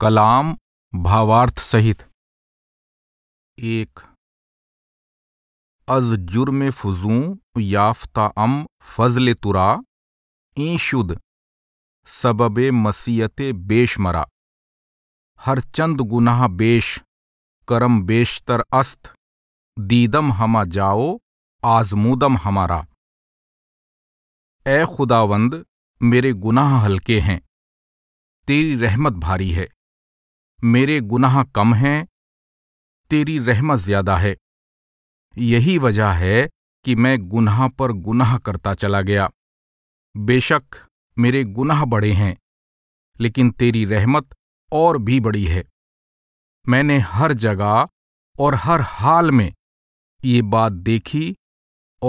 कलाम भावार्थ सहित एक अज जुर्म फजू याफ्ता अम फजल तुरा ईशुद सबब मसीयत बेशमरा हर चंद गुनाह बेश करम बेशतर अस्त दीदम हमा जाओ आजमूदम हमारा ए खुदावंद मेरे गुनाह हल्के हैं तेरी रहमत भारी है मेरे गुनाह कम हैं तेरी रहमत ज्यादा है यही वजह है कि मैं गुनाह पर गुनाह करता चला गया बेशक मेरे गुनाह बड़े हैं लेकिन तेरी रहमत और भी बड़ी है मैंने हर जगह और हर हाल में ये बात देखी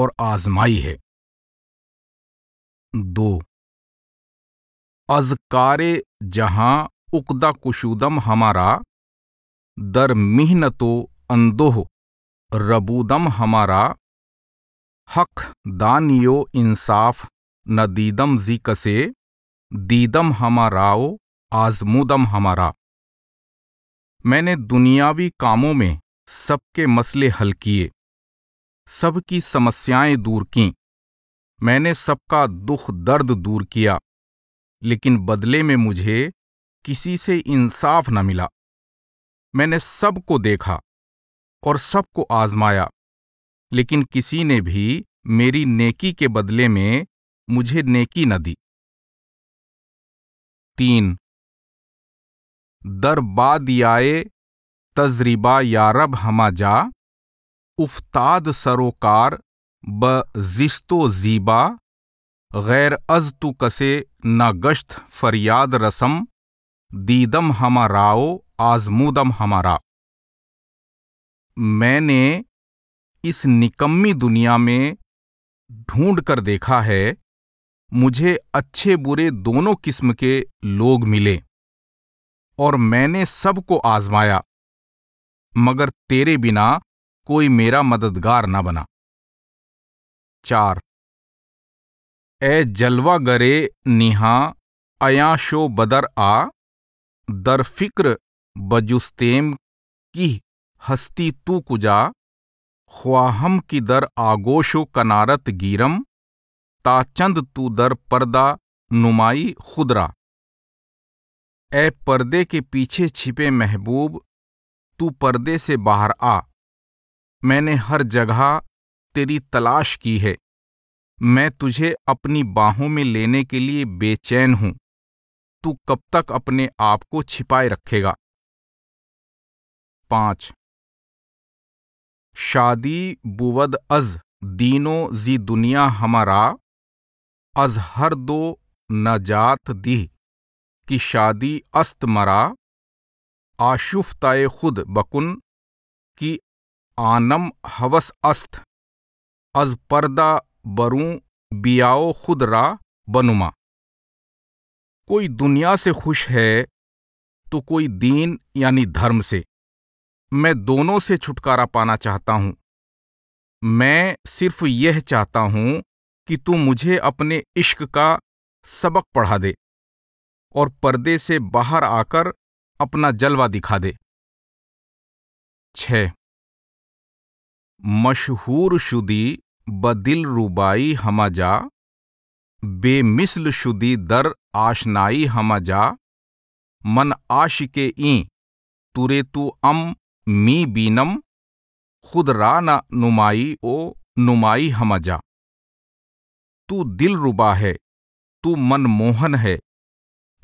और आजमाई है दो अजकारे जहां उकदा कुशुदम हमारा दर मिहनतो अंदोह रबूदम हमारा हक दानियो इंसाफ न दीदम जी कसे दीदम हमाराओ आजमुदम हमारा मैंने दुनियावी कामों में सबके मसले हल किए सबकी समस्याएं दूर कीं मैंने सबका दुख दर्द दूर किया लेकिन बदले में मुझे किसी से इंसाफ न मिला मैंने सबको देखा और सबको आजमाया लेकिन किसी ने भी मेरी नेकी के बदले में मुझे नेकी न दी तीन दर तजरीबा या यारब हमा जा उफ्ताद सरोकार ब जिस्तो जीबा गैर अज तु कसे ना गश्त फरियाद रसम दीदम हमाराओ आजमूदम हमारा मैंने इस निकम्मी दुनिया में ढूंढ कर देखा है मुझे अच्छे बुरे दोनों किस्म के लोग मिले और मैंने सबको आजमाया मगर तेरे बिना कोई मेरा मददगार न बना चार ए जलवा गरे निहा अयाशो बदर आ दर फिक्र बजुस्तेम की हस्ती तू कुजा ख्वाहम की दर आगोशो कनारत गीरम ताचंद तू दर पर्दा नुमाई खुदरा ए पर्दे के पीछे छिपे महबूब तू पर्दे से बाहर आ मैंने हर जगह तेरी तलाश की है मैं तुझे अपनी बाहों में लेने के लिए बेचैन हूं तू कब तक अपने आप को छिपाए रखेगा पांच शादी बुवद अज दीनो जी दुनिया हमारा अजहर दो न जात दी कि शादी अस्त मरा आशुफताए खुद बकुन कि आनम हवस अस्त अज पर्दा बरू बियाओ खुद रा बनुमा कोई दुनिया से खुश है तो कोई दीन यानी धर्म से मैं दोनों से छुटकारा पाना चाहता हूं मैं सिर्फ यह चाहता हूं कि तू मुझे अपने इश्क का सबक पढ़ा दे और पर्दे से बाहर आकर अपना जलवा दिखा दे छ मशहूर शुदी बदिल रुबाई हमाजा बेमिसल शुदी दर आशनाई हम जा मन आश के ई तुरे तु अम मी बीनम खुद रा न नुमाई ओ नुमाई हम जा तू दिल रुबा है तू मनमोहन है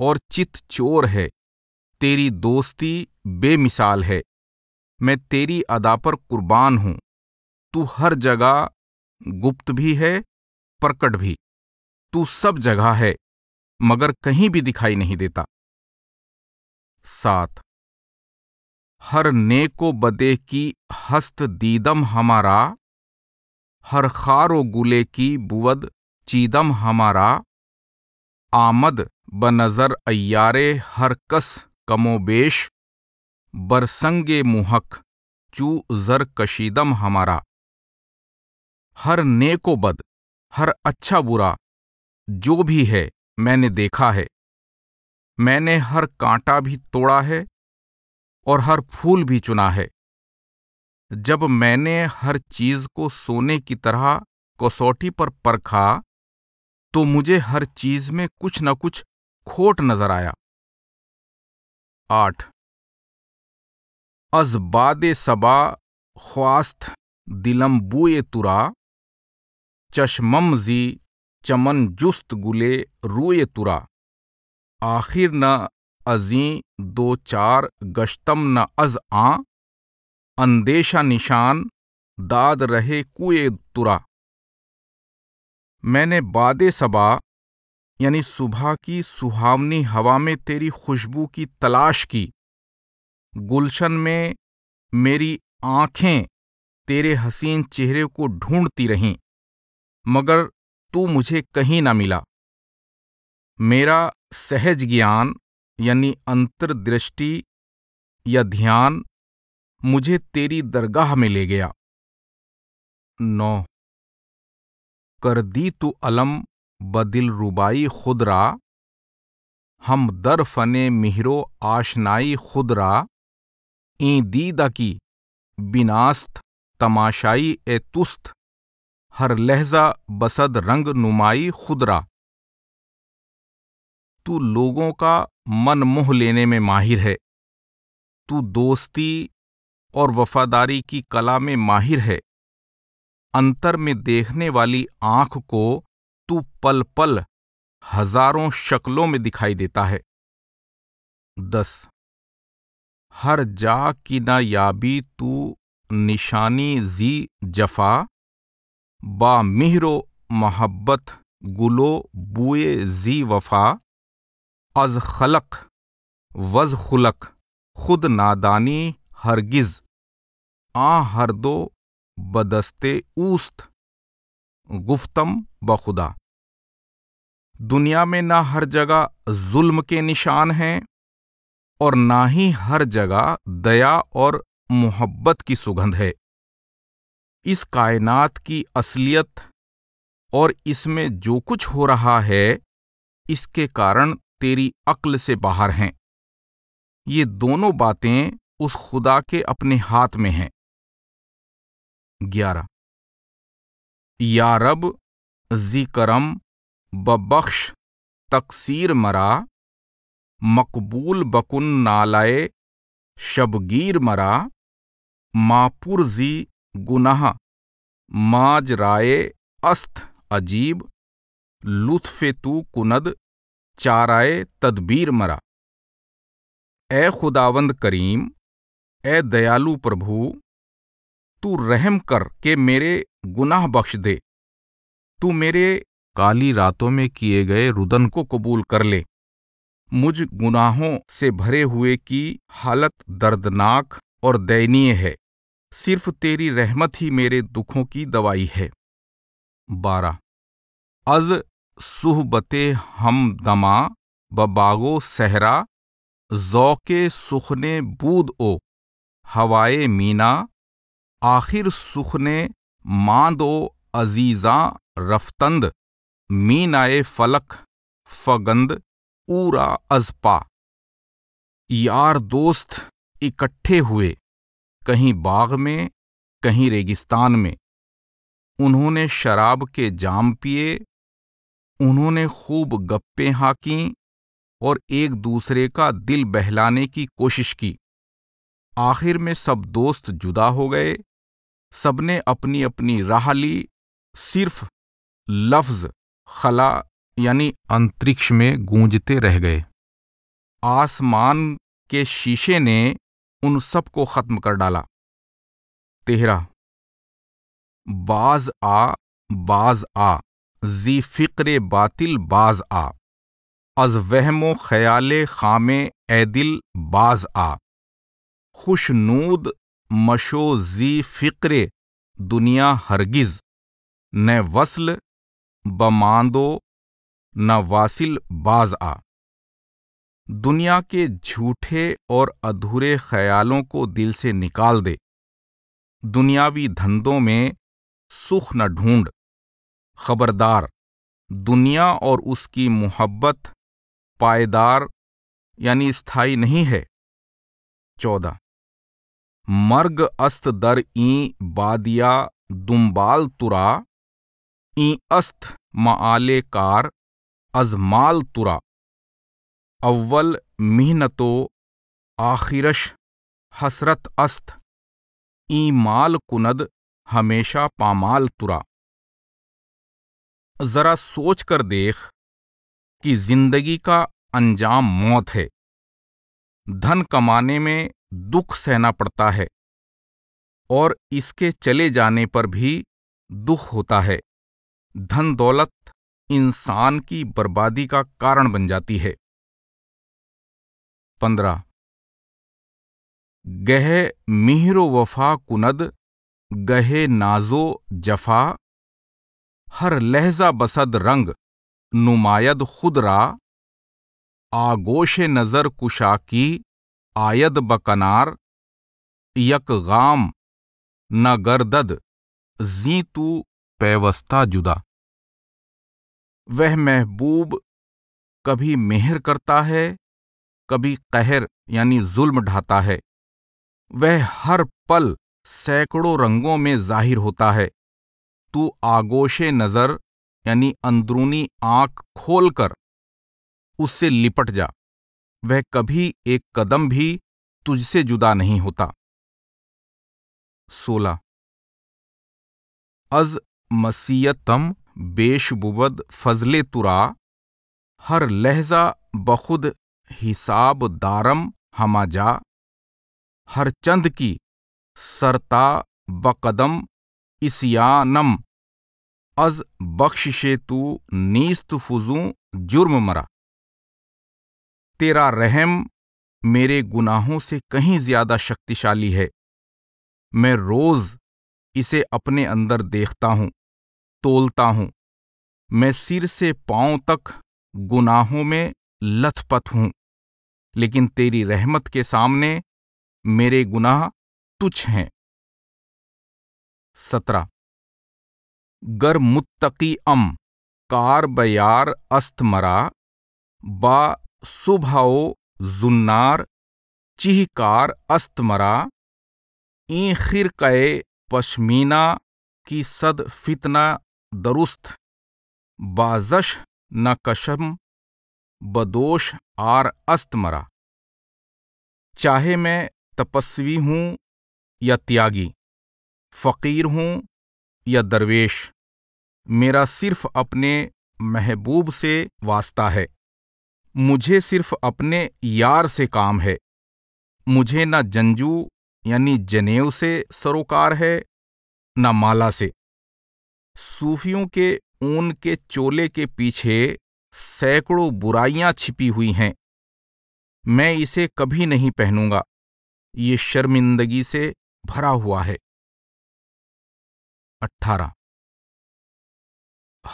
और चित चोर है तेरी दोस्ती बेमिसाल है मैं तेरी अदा पर कुर्बान हूं तू हर जगह गुप्त भी है प्रकट भी तू सब जगह है मगर कहीं भी दिखाई नहीं देता सात हर नेको बदे की हस्त दीदम हमारा हर खारो गुले की बुवद चीदम हमारा आमद बनजर अयारे हर कस कमोबेश बरसंगे मुहक चू जर कशीदम हमारा हर नेको बद हर अच्छा बुरा जो भी है मैंने देखा है मैंने हर कांटा भी तोड़ा है और हर फूल भी चुना है जब मैंने हर चीज को सोने की तरह कसौटी पर परखा तो मुझे हर चीज में कुछ न कुछ खोट नजर आया आठ अजबाद सबा ख्वास्थ दिलम बुए तुरा चश्मम जी चमन जुस्त गुले रोए तुरा आखिर न अजी दो चार गश्तम न अज आ अंदेशा निशान दाद रहे कुए तुरा मैंने बादे सबा यानी सुबह की सुहावनी हवा में तेरी खुशबू की तलाश की गुलशन में मेरी आंखें तेरे हसीन चेहरे को ढूंढती रहीं मगर तू मुझे कहीं ना मिला मेरा सहज ज्ञान यानी अंतर्दृष्टि या ध्यान मुझे तेरी दरगाह में ले गया नौ कर दी तू अलम बदिल रुबाई खुदरा हम दर फने मिहरो आशनाई खुदरा ई दीदा की बिनास्त तमाशाई ए तुस्त हर लहजा बसद रंग नुमाई खुदरा तू लोगों का मन मोह लेने में माहिर है तू दोस्ती और वफादारी की कला में माहिर है अंतर में देखने वाली आंख को तू पल पल हजारों शक्लों में दिखाई देता है दस हर जा की न याबी तू निशानी जी जफा बा मिहरो मोहब्बत गुलो बुए जी वफा अज खलक वज खुलक खुद नादानी हरगिज आ हर दो बदस्ते ऊस्त गुफ्तम बखुदा दुनिया में ना हर जगह जुल्म के निशान हैं और ना ही हर जगह दया और मोहब्बत की सुगंध है इस कायनात की असलियत और इसमें जो कुछ हो रहा है इसके कारण तेरी अक्ल से बाहर हैं ये दोनों बातें उस खुदा के अपने हाथ में हैं ग्यारह या रब जिकरम बबख्श तकसीर मरा मकबूल बकुन नालाए शबगीर मरा जी गुनाह माजराए अस्थ अजीब लुत्फ़े तू कुनद चाराए तदबीर मरा ए खुदावंद करीम ए दयालु प्रभु तू रहम कर के मेरे गुनाह बख्श दे तू मेरे काली रातों में किए गए रुदन को कबूल कर ले मुझ गुनाहों से भरे हुए की हालत दर्दनाक और दयनीय है सिर्फ तेरी रहमत ही मेरे दुखों की दवाई है बारह अज सुहबते हम दमा बबागो सहरा जौके सुखने बूद ओ हवाए मीना आखिर सुखने दो अजीजा रफ्तंद मीनाए फलक फगंद ऊरा अजपा यार दोस्त इकट्ठे हुए कहीं बाग में कहीं रेगिस्तान में उन्होंने शराब के जाम पिए उन्होंने खूब गप्पे हाँकी और एक दूसरे का दिल बहलाने की कोशिश की आखिर में सब दोस्त जुदा हो गए सबने अपनी अपनी राह ली सिर्फ लफ्ज खला यानी अंतरिक्ष में गूंजते रह गए आसमान के शीशे ने उन सब को खत्म कर डाला तेहरा बाज आ बाज आ जी फ़िक्र बातिल बाज आ अज वहमो ख्याल खाम ए दिल बाज आ खुशनूद मशो जी फ़िक्र दुनिया हरगिज़ न वसल बमांदो न वासिल बाज आ दुनिया के झूठे और अधूरे ख्यालों को दिल से निकाल दे दुनियावी धंधों में सुख न ढूंढ खबरदार दुनिया और उसकी मोहब्बत पायदार यानी स्थायी नहीं है चौदह मर्ग अस्त दर ई बादिया दुम्बाल तुरा ई अस्त माले कार अजमाल तुरा अव्वल मिहनतो आखिरश हसरत अस्त ई माल कुनद हमेशा पामाल तुरा ज़रा सोच कर देख कि जिंदगी का अंजाम मौत है धन कमाने में दुख सहना पड़ता है और इसके चले जाने पर भी दुख होता है धन दौलत इंसान की बर्बादी का कारण बन जाती है पंद्रह गह मिहर वफा कुनद गहे नाजो जफा हर लहजा बसद रंग नुमायद खुदरा आगोश नज़र कुशा की आयद बकनार यक गाम न गर्दद जी तू पैवस्ता जुदा वह महबूब कभी मेहर करता है कभी कहर यानी जुल्म ढाता है वह हर पल सैकड़ों रंगों में जाहिर होता है तू आगोशे नजर यानी अंदरूनी आंख खोलकर उससे लिपट जा वह कभी एक कदम भी तुझसे जुदा नहीं होता सोलह अज मसीयतम बेशबुबद फजले तुरा हर लहजा बखुद हिसाब दारम हमाजा हरचंद की सरता बकदम इसियानम अज बख्शिशे तू नीस्त फुजू जुर्म मरा तेरा रहम मेरे गुनाहों से कहीं ज्यादा शक्तिशाली है मैं रोज इसे अपने अंदर देखता हूं तोलता हूं मैं सिर से पांव तक गुनाहों में लथपथ हूं लेकिन तेरी रहमत के सामने मेरे गुनाह तुच्छ हैं सत्रह गर मुत्तकी अम कार बयार अस्तमरा बा सुभाओ जुन्नार चिहकार अस्तमरा ईखिर कए पश्मीना की सद फितना दरुस्त बाजश न कशम बदोश आर अस्तमरा चाहे मैं तपस्वी हूं या त्यागी फ़कीर हूं या दरवेश मेरा सिर्फ अपने महबूब से वास्ता है मुझे सिर्फ अपने यार से काम है मुझे न जंजू यानी जनेव से सरोकार है न माला से सूफियों के ऊन के चोले के पीछे सैकड़ों बुराइयां छिपी हुई हैं मैं इसे कभी नहीं पहनूंगा ये शर्मिंदगी से भरा हुआ है अठारह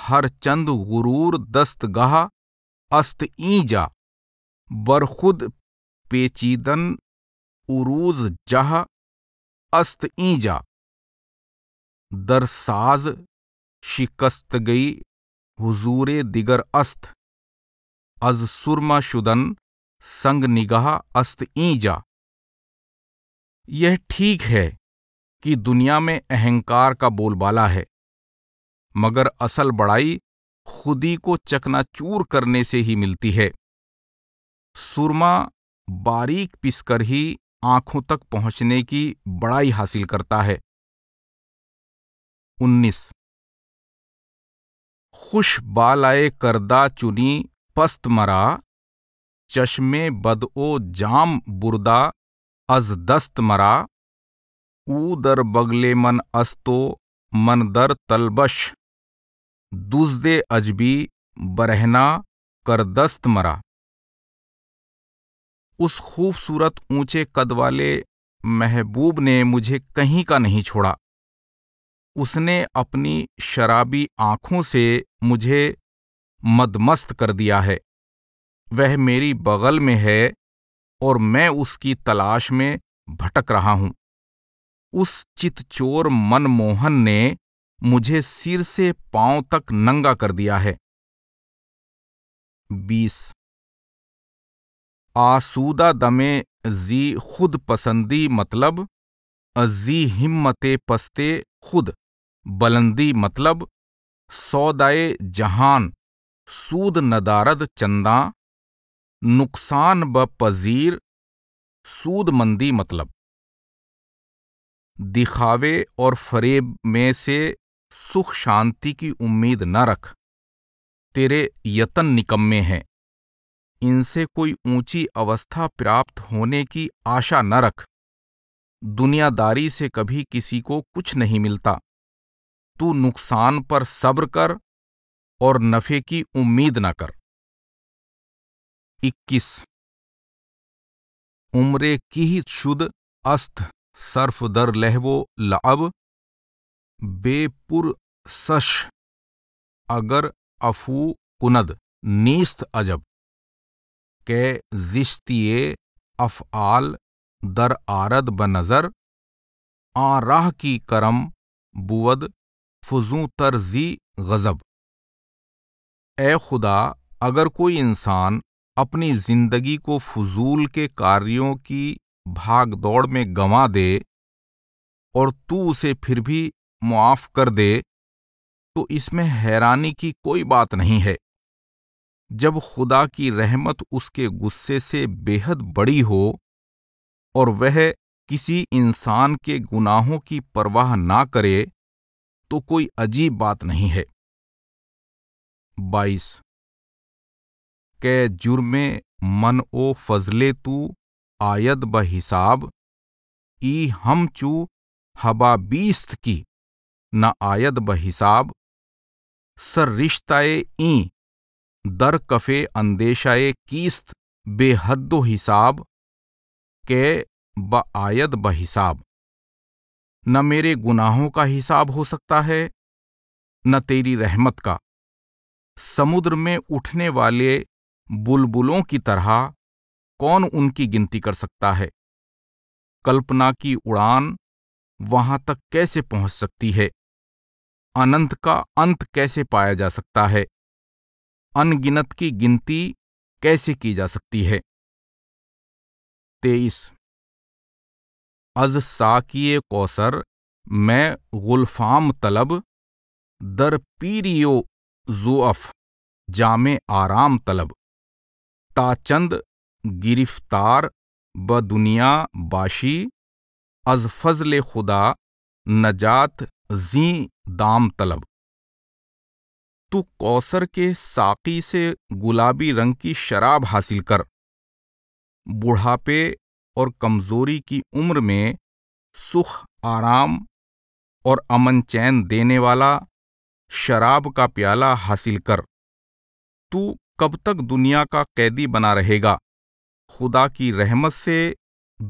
हर चंद गुरूर दस्त गह अस्त ईजा बरखुद पेचीदन उरूज जाह अस्त ईजा दरसाज शिकस्त गई हुजूरे दिगर अस्त अज सुरमा शुदन संग निगाह अस्त ईजा यह ठीक है कि दुनिया में अहंकार का बोलबाला है मगर असल बड़ाई खुदी को चकनाचूर करने से ही मिलती है सुरमा बारीक पिसकर ही आंखों तक पहुंचने की बड़ाई हासिल करता है उन्नीस खुश बालाए करदा चुनी पस्त मरा चश्मे बदओ जाम बुरदा अज मरा ऊदर बगले मन अस्तो मन दर तलबश दुजदे अजबी बरहना कर दस्त मरा उस खूबसूरत ऊंचे कद वाले महबूब ने मुझे कहीं का नहीं छोड़ा उसने अपनी शराबी आंखों से मुझे मदमस्त कर दिया है वह मेरी बगल में है और मैं उसकी तलाश में भटक रहा हूं उस चितचोर मनमोहन ने मुझे सिर से पांव तक नंगा कर दिया है बीस आसूदा दमे जी खुद पसंदी मतलब जी हिम्मते पस्ते खुद बलंदी मतलब सौदाए जहान सूद नदारद चंदा नुकसान ब पजीर सूदमंदी मतलब दिखावे और फरेब में से सुख शांति की उम्मीद न रख तेरे यतन निकम्मे हैं इनसे कोई ऊंची अवस्था प्राप्त होने की आशा न रख दुनियादारी से कभी किसी को कुछ नहीं मिलता तू नुकसान पर सब्र कर और नफे की उम्मीद न कर 21 उम्रे की ही शुद्ध अस्त सर्फ दर लहवो लअब बेपुर सश अगर अफू कुनद नीस्त अजब के जिश्तिये अफ़आल दर आरद ब नज़र राह की करम बुवद फजू तर्जी गज़ब ए खुदा अगर कोई इंसान अपनी ज़िंदगी को फजूल के कार्यों की भाग दौड़ में गंवा दे और तू उसे फिर भी मुआफ़ कर दे तो इसमें हैरानी की कोई बात नहीं है जब खुदा की रहमत उसके गुस्से से बेहद बड़ी हो और वह किसी इंसान के गुनाहों की परवाह ना करे तो कोई अजीब बात नहीं है बाईस के जुर्मे मन ओ फजले तू आयद ब हिसाब ई हम चू हबा बीस्त की न आयद ब हिसाब सर रिश्ताए ई दर कफे अंदेशाए कीस्त बेहद्दो हिसाब के ब आयद ब हिसाब न मेरे गुनाहों का हिसाब हो सकता है न तेरी रहमत का समुद्र में उठने वाले बुलबुलों की तरह कौन उनकी गिनती कर सकता है कल्पना की उड़ान वहां तक कैसे पहुंच सकती है अनंत का अंत कैसे पाया जा सकता है अनगिनत की गिनती कैसे की जा सकती है तेईस अज साकिए कौसर मैं गुलफाम तलब दर पीरियो जुअफ जाम आराम तलब ताचंद गिरफ्तार ब दुनिया बाशी अज फजल खुदा नजात जी दाम तलब तू कौसर के साकी से गुलाबी रंग की शराब हासिल कर बुढ़ापे और कमजोरी की उम्र में सुख आराम और अमन चैन देने वाला शराब का प्याला हासिल कर तू कब तक दुनिया का कैदी बना रहेगा खुदा की रहमत से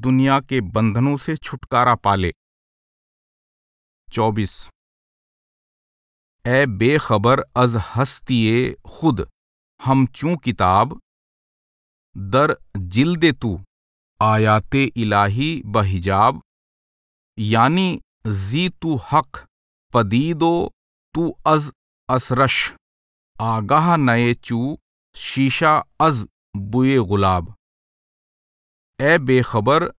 दुनिया के बंधनों से छुटकारा पाले चौबीस ए बेखबर अज हस्तिये खुद हम चूं किताब दर जिल्दे तू आयात इलाही बहिजाब यानी जी तू हक पदीदो तू अज असरश आगाह नए चू शीशा अज बुए गुलाब ए बेखबर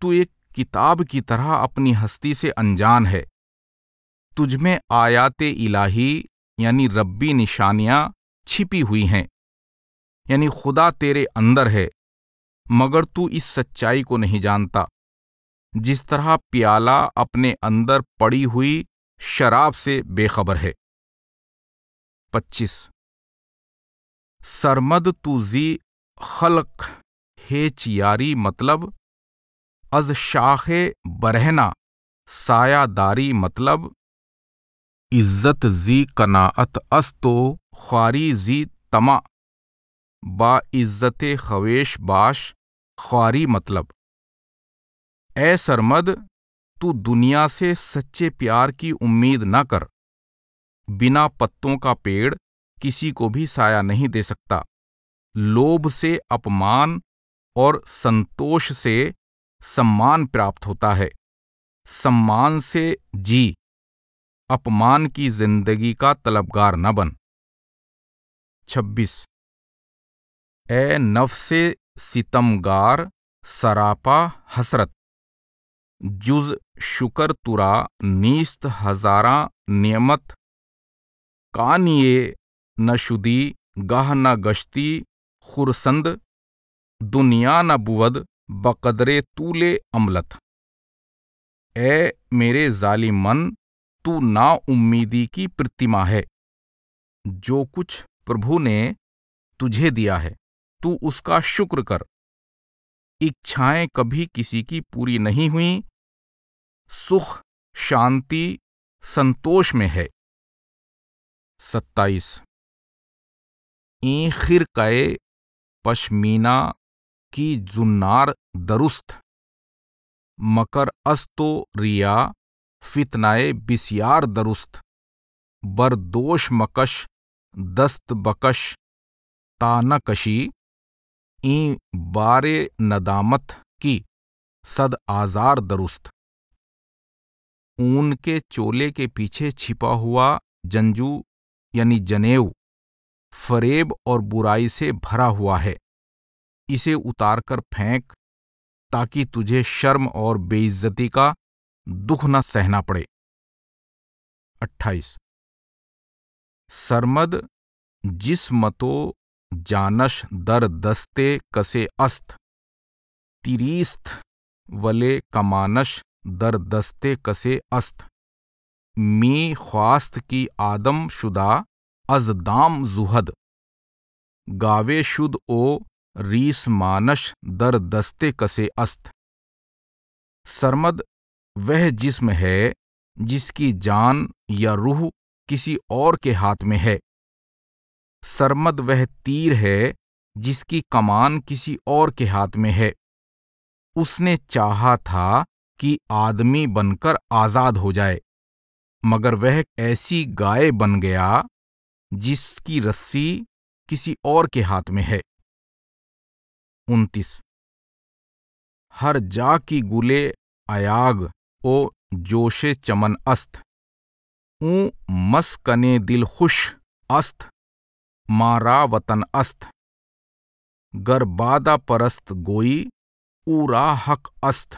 तू एक किताब की तरह अपनी हस्ती से अनजान है तुझमें आयात इलाही यानी रब्बी निशानियां छिपी हुई हैं यानी खुदा तेरे अंदर है मगर तू इस सच्चाई को नहीं जानता जिस तरह प्याला अपने अंदर पड़ी हुई शराब से बेखबर है पच्चीस सरमद तुजी खलक हे चियारी मतलब अज शाखे बरहना सायादारी मतलब इज्जत जी अस अस्तो ख्वारी जी तमा बा इज्जत खवेश बाश ख्वारी मतलब ए सरमद तू दुनिया से सच्चे प्यार की उम्मीद ना कर बिना पत्तों का पेड़ किसी को भी साया नहीं दे सकता लोभ से अपमान और संतोष से सम्मान प्राप्त होता है सम्मान से जी अपमान की जिंदगी का तलबगार न बन 26 ए नफ से सितमगार सरापा हसरत जुज शुकर तुरा नीस्त हजारा नियमत कानिए नशुदी गह न गश्ती खुरसंद दुनिया न बुवद बकदरे तूले अमलत ए मेरे जालिमन तू ना उम्मीदी की प्रतिमा है जो कुछ प्रभु ने तुझे दिया है तू उसका शुक्र कर इच्छाएं कभी किसी की पूरी नहीं हुई सुख शांति संतोष में है सत्ताईस ईखिर कए पश्मीना की जुन्नार दरुस्त मकर अस्तो तो रिया फितनाए बिसियार दरुस्त बरदोश मकश दस्त बकश तानकशी ई बारे नदामत की सद आजार दुरुस्त ऊन के चोले के पीछे छिपा हुआ जंजू यानी जनेऊ फरेब और बुराई से भरा हुआ है इसे उतारकर फेंक ताकि तुझे शर्म और बेइज्जती का दुख न सहना पड़े 28 सरमद जिस मतो जानश दर दस्ते कसे अस्त तिरीस्थ वले कमानश दर दस्ते कसे अस्त मी ख्वास्त की आदम शुदा अजदाम जुहद गावे शुद ओ रीस मानश दर दस्ते कसे अस्त सरमद वह जिस्म है जिसकी जान या रूह किसी और के हाथ में है सरमद वह तीर है जिसकी कमान किसी और के हाथ में है उसने चाहा था कि आदमी बनकर आजाद हो जाए मगर वह ऐसी गाय बन गया जिसकी रस्सी किसी और के हाथ में है उनतीस हर जा की गुले अयाग ओ जोशे चमन अस्त ऊ मस्कने दिल खुश अस्त मारा वतन अस्त गरबादा परस्त गोई ऊरा हक अस्त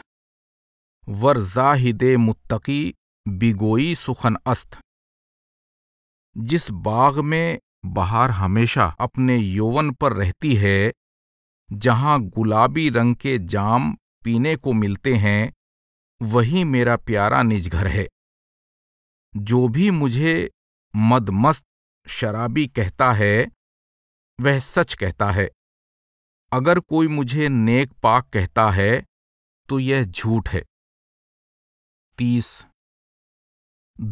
वर जाहिदे मुत्तकी बिगोई सुखन अस्त जिस बाग में बहार हमेशा अपने यौवन पर रहती है जहां गुलाबी रंग के जाम पीने को मिलते हैं वही मेरा प्यारा निज घर है जो भी मुझे मदमस्त शराबी कहता है वह सच कहता है अगर कोई मुझे नेक पाक कहता है तो यह झूठ है तीस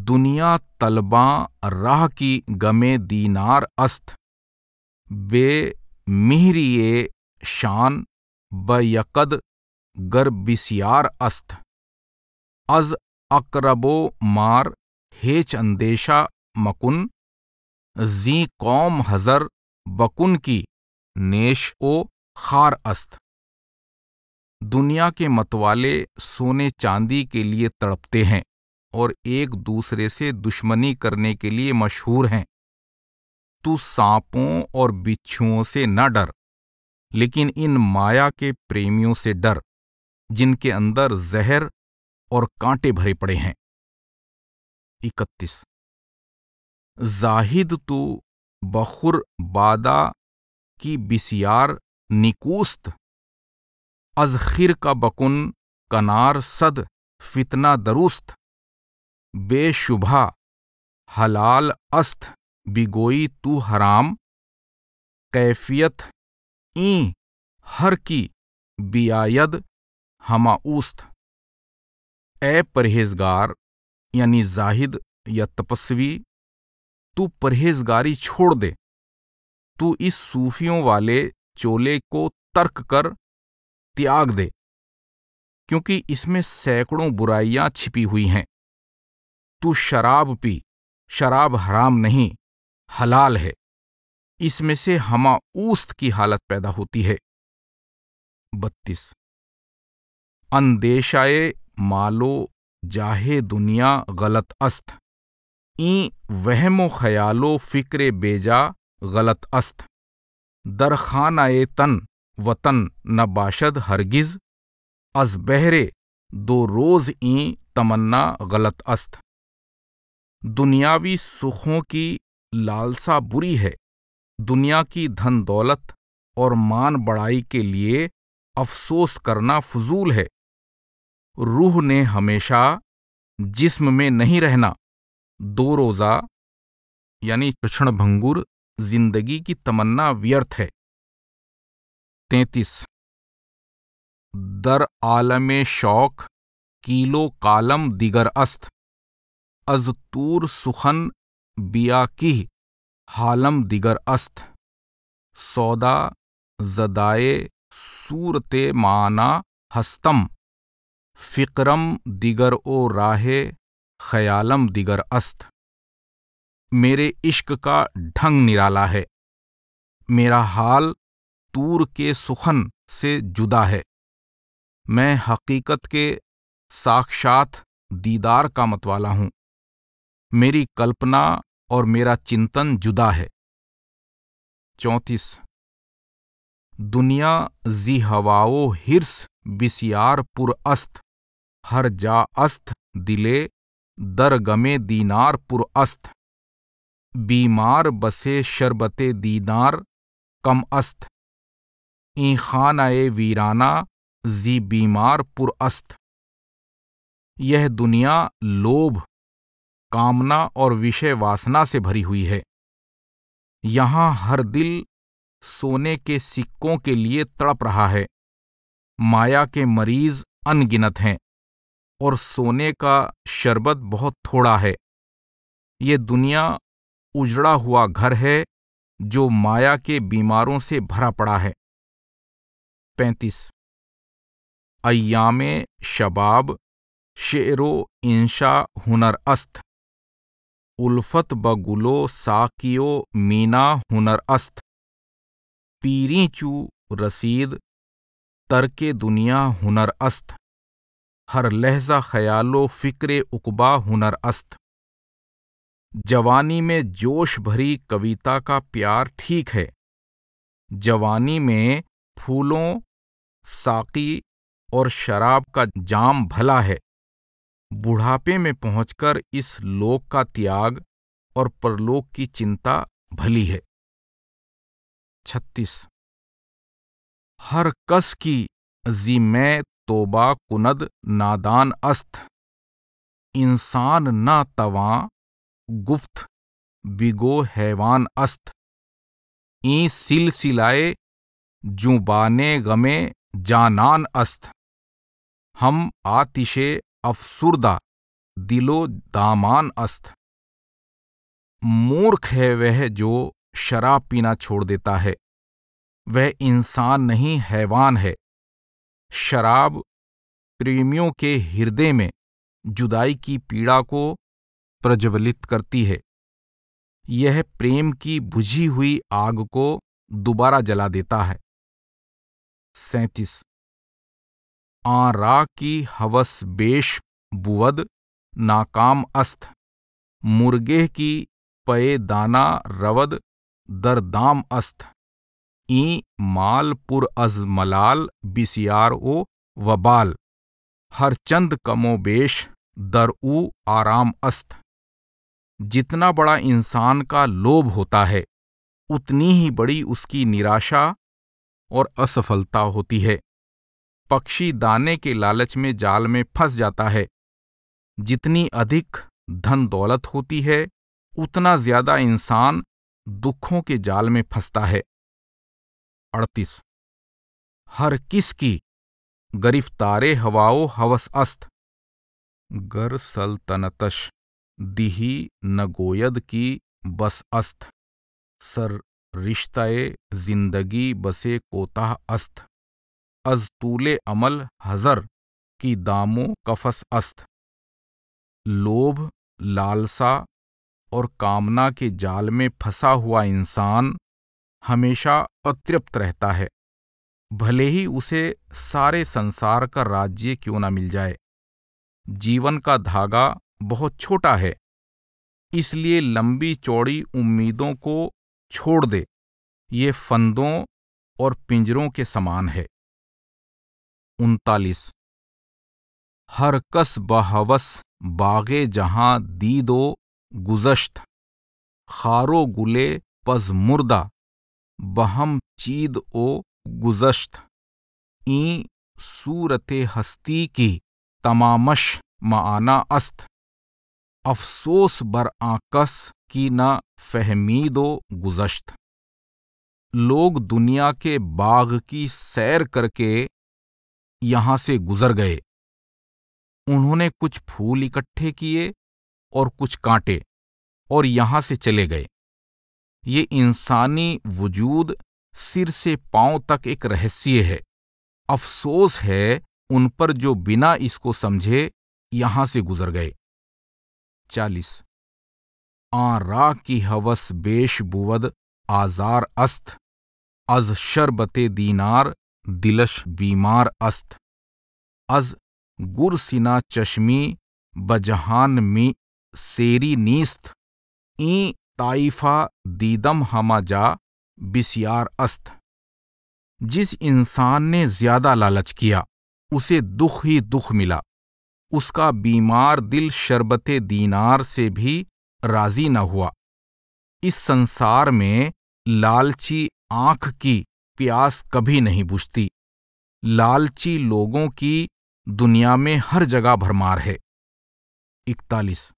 दुनिया तलबा राह की गमे दीनार अस्त बे मिहरिए शान बयकद गर्बिसियार अस्त अज अकरबो मार हेच अंदेशा मकुन जी कौम हज़र बकुन की नेश ओ खार अस्त दुनिया के मतवाले सोने चांदी के लिए तड़पते हैं और एक दूसरे से दुश्मनी करने के लिए मशहूर हैं तू सांपों और बिच्छुओं से न डर लेकिन इन माया के प्रेमियों से डर जिनके अंदर जहर और कांटे भरे पड़े हैं इकतीस जाहिद तो बखुर बादा की बिसियार निकूस्त अजखिर का बकुन कनार सद फितना दरुस्त बेशुभा हलाल अस्त बिगोई तू हराम कैफियत ई हर की बियायद हमाउस्त ए परहेजगार यानी जाहिद या तपस्वी तू परहेजगारी छोड़ दे तू इस सूफियों वाले चोले को तर्क कर त्याग दे क्योंकि इसमें सैकड़ों बुराइयां छिपी हुई हैं तू शराब पी शराब हराम नहीं हलाल है इसमें से हमा ऊस्त की हालत पैदा होती है बत्तीस अंदेशाए मालो जाहे दुनिया गलत अस्त ई वहमो ख्यालो फिक्रे बेजा गलत अस्त दर ए तन वतन न बाशद हरगिज़ अज बहरे दो रोज़ ई तमन्ना गलत अस्त दुनियावी सुखों की लालसा बुरी है दुनिया की धन दौलत और मान बढ़ाई के लिए अफसोस करना फजूल है रूह ने हमेशा जिस्म में नहीं रहना दो रोज़ा यानी क्षण भंगुर जिंदगी की तमन्ना व्यर्थ है तैतीस दर आलम शौक कीलो कालम दिगर अस्त अजतूर सुखन बिया की हालम दिगर अस्त सौदा जदाए सूरते माना हस्तम फ़िक्रम दिगर ओ राहे खयालम दिगर अस्त मेरे इश्क का ढंग निराला है मेरा हाल तूर के सुखन से जुदा है मैं हकीकत के साक्षात दीदार का मतवाला हूं मेरी कल्पना और मेरा चिंतन जुदा है चौंतीस दुनिया जी हवाओ हिर्स बिसियार पुर अस्त हर जा अस्त दिले दरगमे दीनार पुरअस्त बीमार बसे शरबते दीनार कम अस्त ई खाना ए वीराना जी बीमार पुरअस्त यह दुनिया लोभ कामना और विषय वासना से भरी हुई है यहाँ हर दिल सोने के सिक्कों के लिए तड़प रहा है माया के मरीज अनगिनत हैं और सोने का शरबत बहुत थोड़ा है ये दुनिया उजड़ा हुआ घर है जो माया के बीमारों से भरा पड़ा है पैंतीस अयाम शबाब शेरो इंशा हुनर अस्त उल्फत बगुलो साकियो मीना हुनर अस्त पीरी चू रसीद तरके दुनिया हुनर अस्त हर लहजा ख्यालो फिक्रे उकबा हुनर अस्त जवानी में जोश भरी कविता का प्यार ठीक है जवानी में फूलों साकी और शराब का जाम भला है बुढ़ापे में पहुंचकर इस लोक का त्याग और परलोक की चिंता भली है छत्तीस हर कस की जी मैं तोबा कुनद नादान अस्त इंसान न तवा गुफ्त बिगो हैवान अस्त ई सिलसिलाए जुबाने गमे जानान अस्त हम आतिशे अफसुरदा दिलो दामान अस्त मूर्ख है वह जो शराब पीना छोड़ देता है वह इंसान नहीं हैवान है शराब प्रेमियों के हृदय में जुदाई की पीड़ा को प्रज्वलित करती है यह प्रेम की बुझी हुई आग को दोबारा जला देता है सैतीस आरा की हवस बेश बुवद नाकाम अस्थ मुर्गे की पय दाना रवद दरदाम अस्थ ई मालपुर अज मलाल बिसियार ओ वबाल हर चंद कमोबेश दर ऊ आराम अस्त जितना बड़ा इंसान का लोभ होता है उतनी ही बड़ी उसकी निराशा और असफलता होती है पक्षी दाने के लालच में जाल में फंस जाता है जितनी अधिक धन दौलत होती है उतना ज्यादा इंसान दुखों के जाल में फंसता है अड़तीस हर किस की गरिफ्तारे हवाओ हवस अस्त गर सल्तनतश दिही नगोयद की बस अस्त सर रिश्ताए जिंदगी बसे कोताह अस्त अजतूले अमल हजर की दामो कफस अस्त लोभ लालसा और कामना के जाल में फंसा हुआ इंसान हमेशा अतृप्त रहता है भले ही उसे सारे संसार का राज्य क्यों न मिल जाए जीवन का धागा बहुत छोटा है इसलिए लंबी चौड़ी उम्मीदों को छोड़ दे ये फंदों और पिंजरों के समान है उनतालीस हर कस बहवस बागे जहां दीदो गुजश्त खारो गुले पज मुर्दा बहम चीद ओ गुजश्त ई सूरत हस्ती की तमामश माना अस्त अफसोस बर आकस की न फहमीदो गुजश्त लोग दुनिया के बाग की सैर करके यहाँ से गुजर गए उन्होंने कुछ फूल इकट्ठे किए और कुछ कांटे और यहाँ से चले गए ये इंसानी वजूद सिर से पांव तक एक रहस्य है अफसोस है उन पर जो बिना इसको समझे यहां से गुजर गए चालीस आ रा की हवस बेश बुवद आजार अस्त अज शरबते दीनार दिलश बीमार अस्त अज गुरसिना चश्मी बजहान मी सेरी नीस्त ई ताइफा दीदम हमा जा बिसियार अस्त जिस इंसान ने ज्यादा लालच किया उसे दुख ही दुख मिला उसका बीमार दिल शरबत दीनार से भी राजी न हुआ इस संसार में लालची आंख की प्यास कभी नहीं बुझती लालची लोगों की दुनिया में हर जगह भरमार है इकतालीस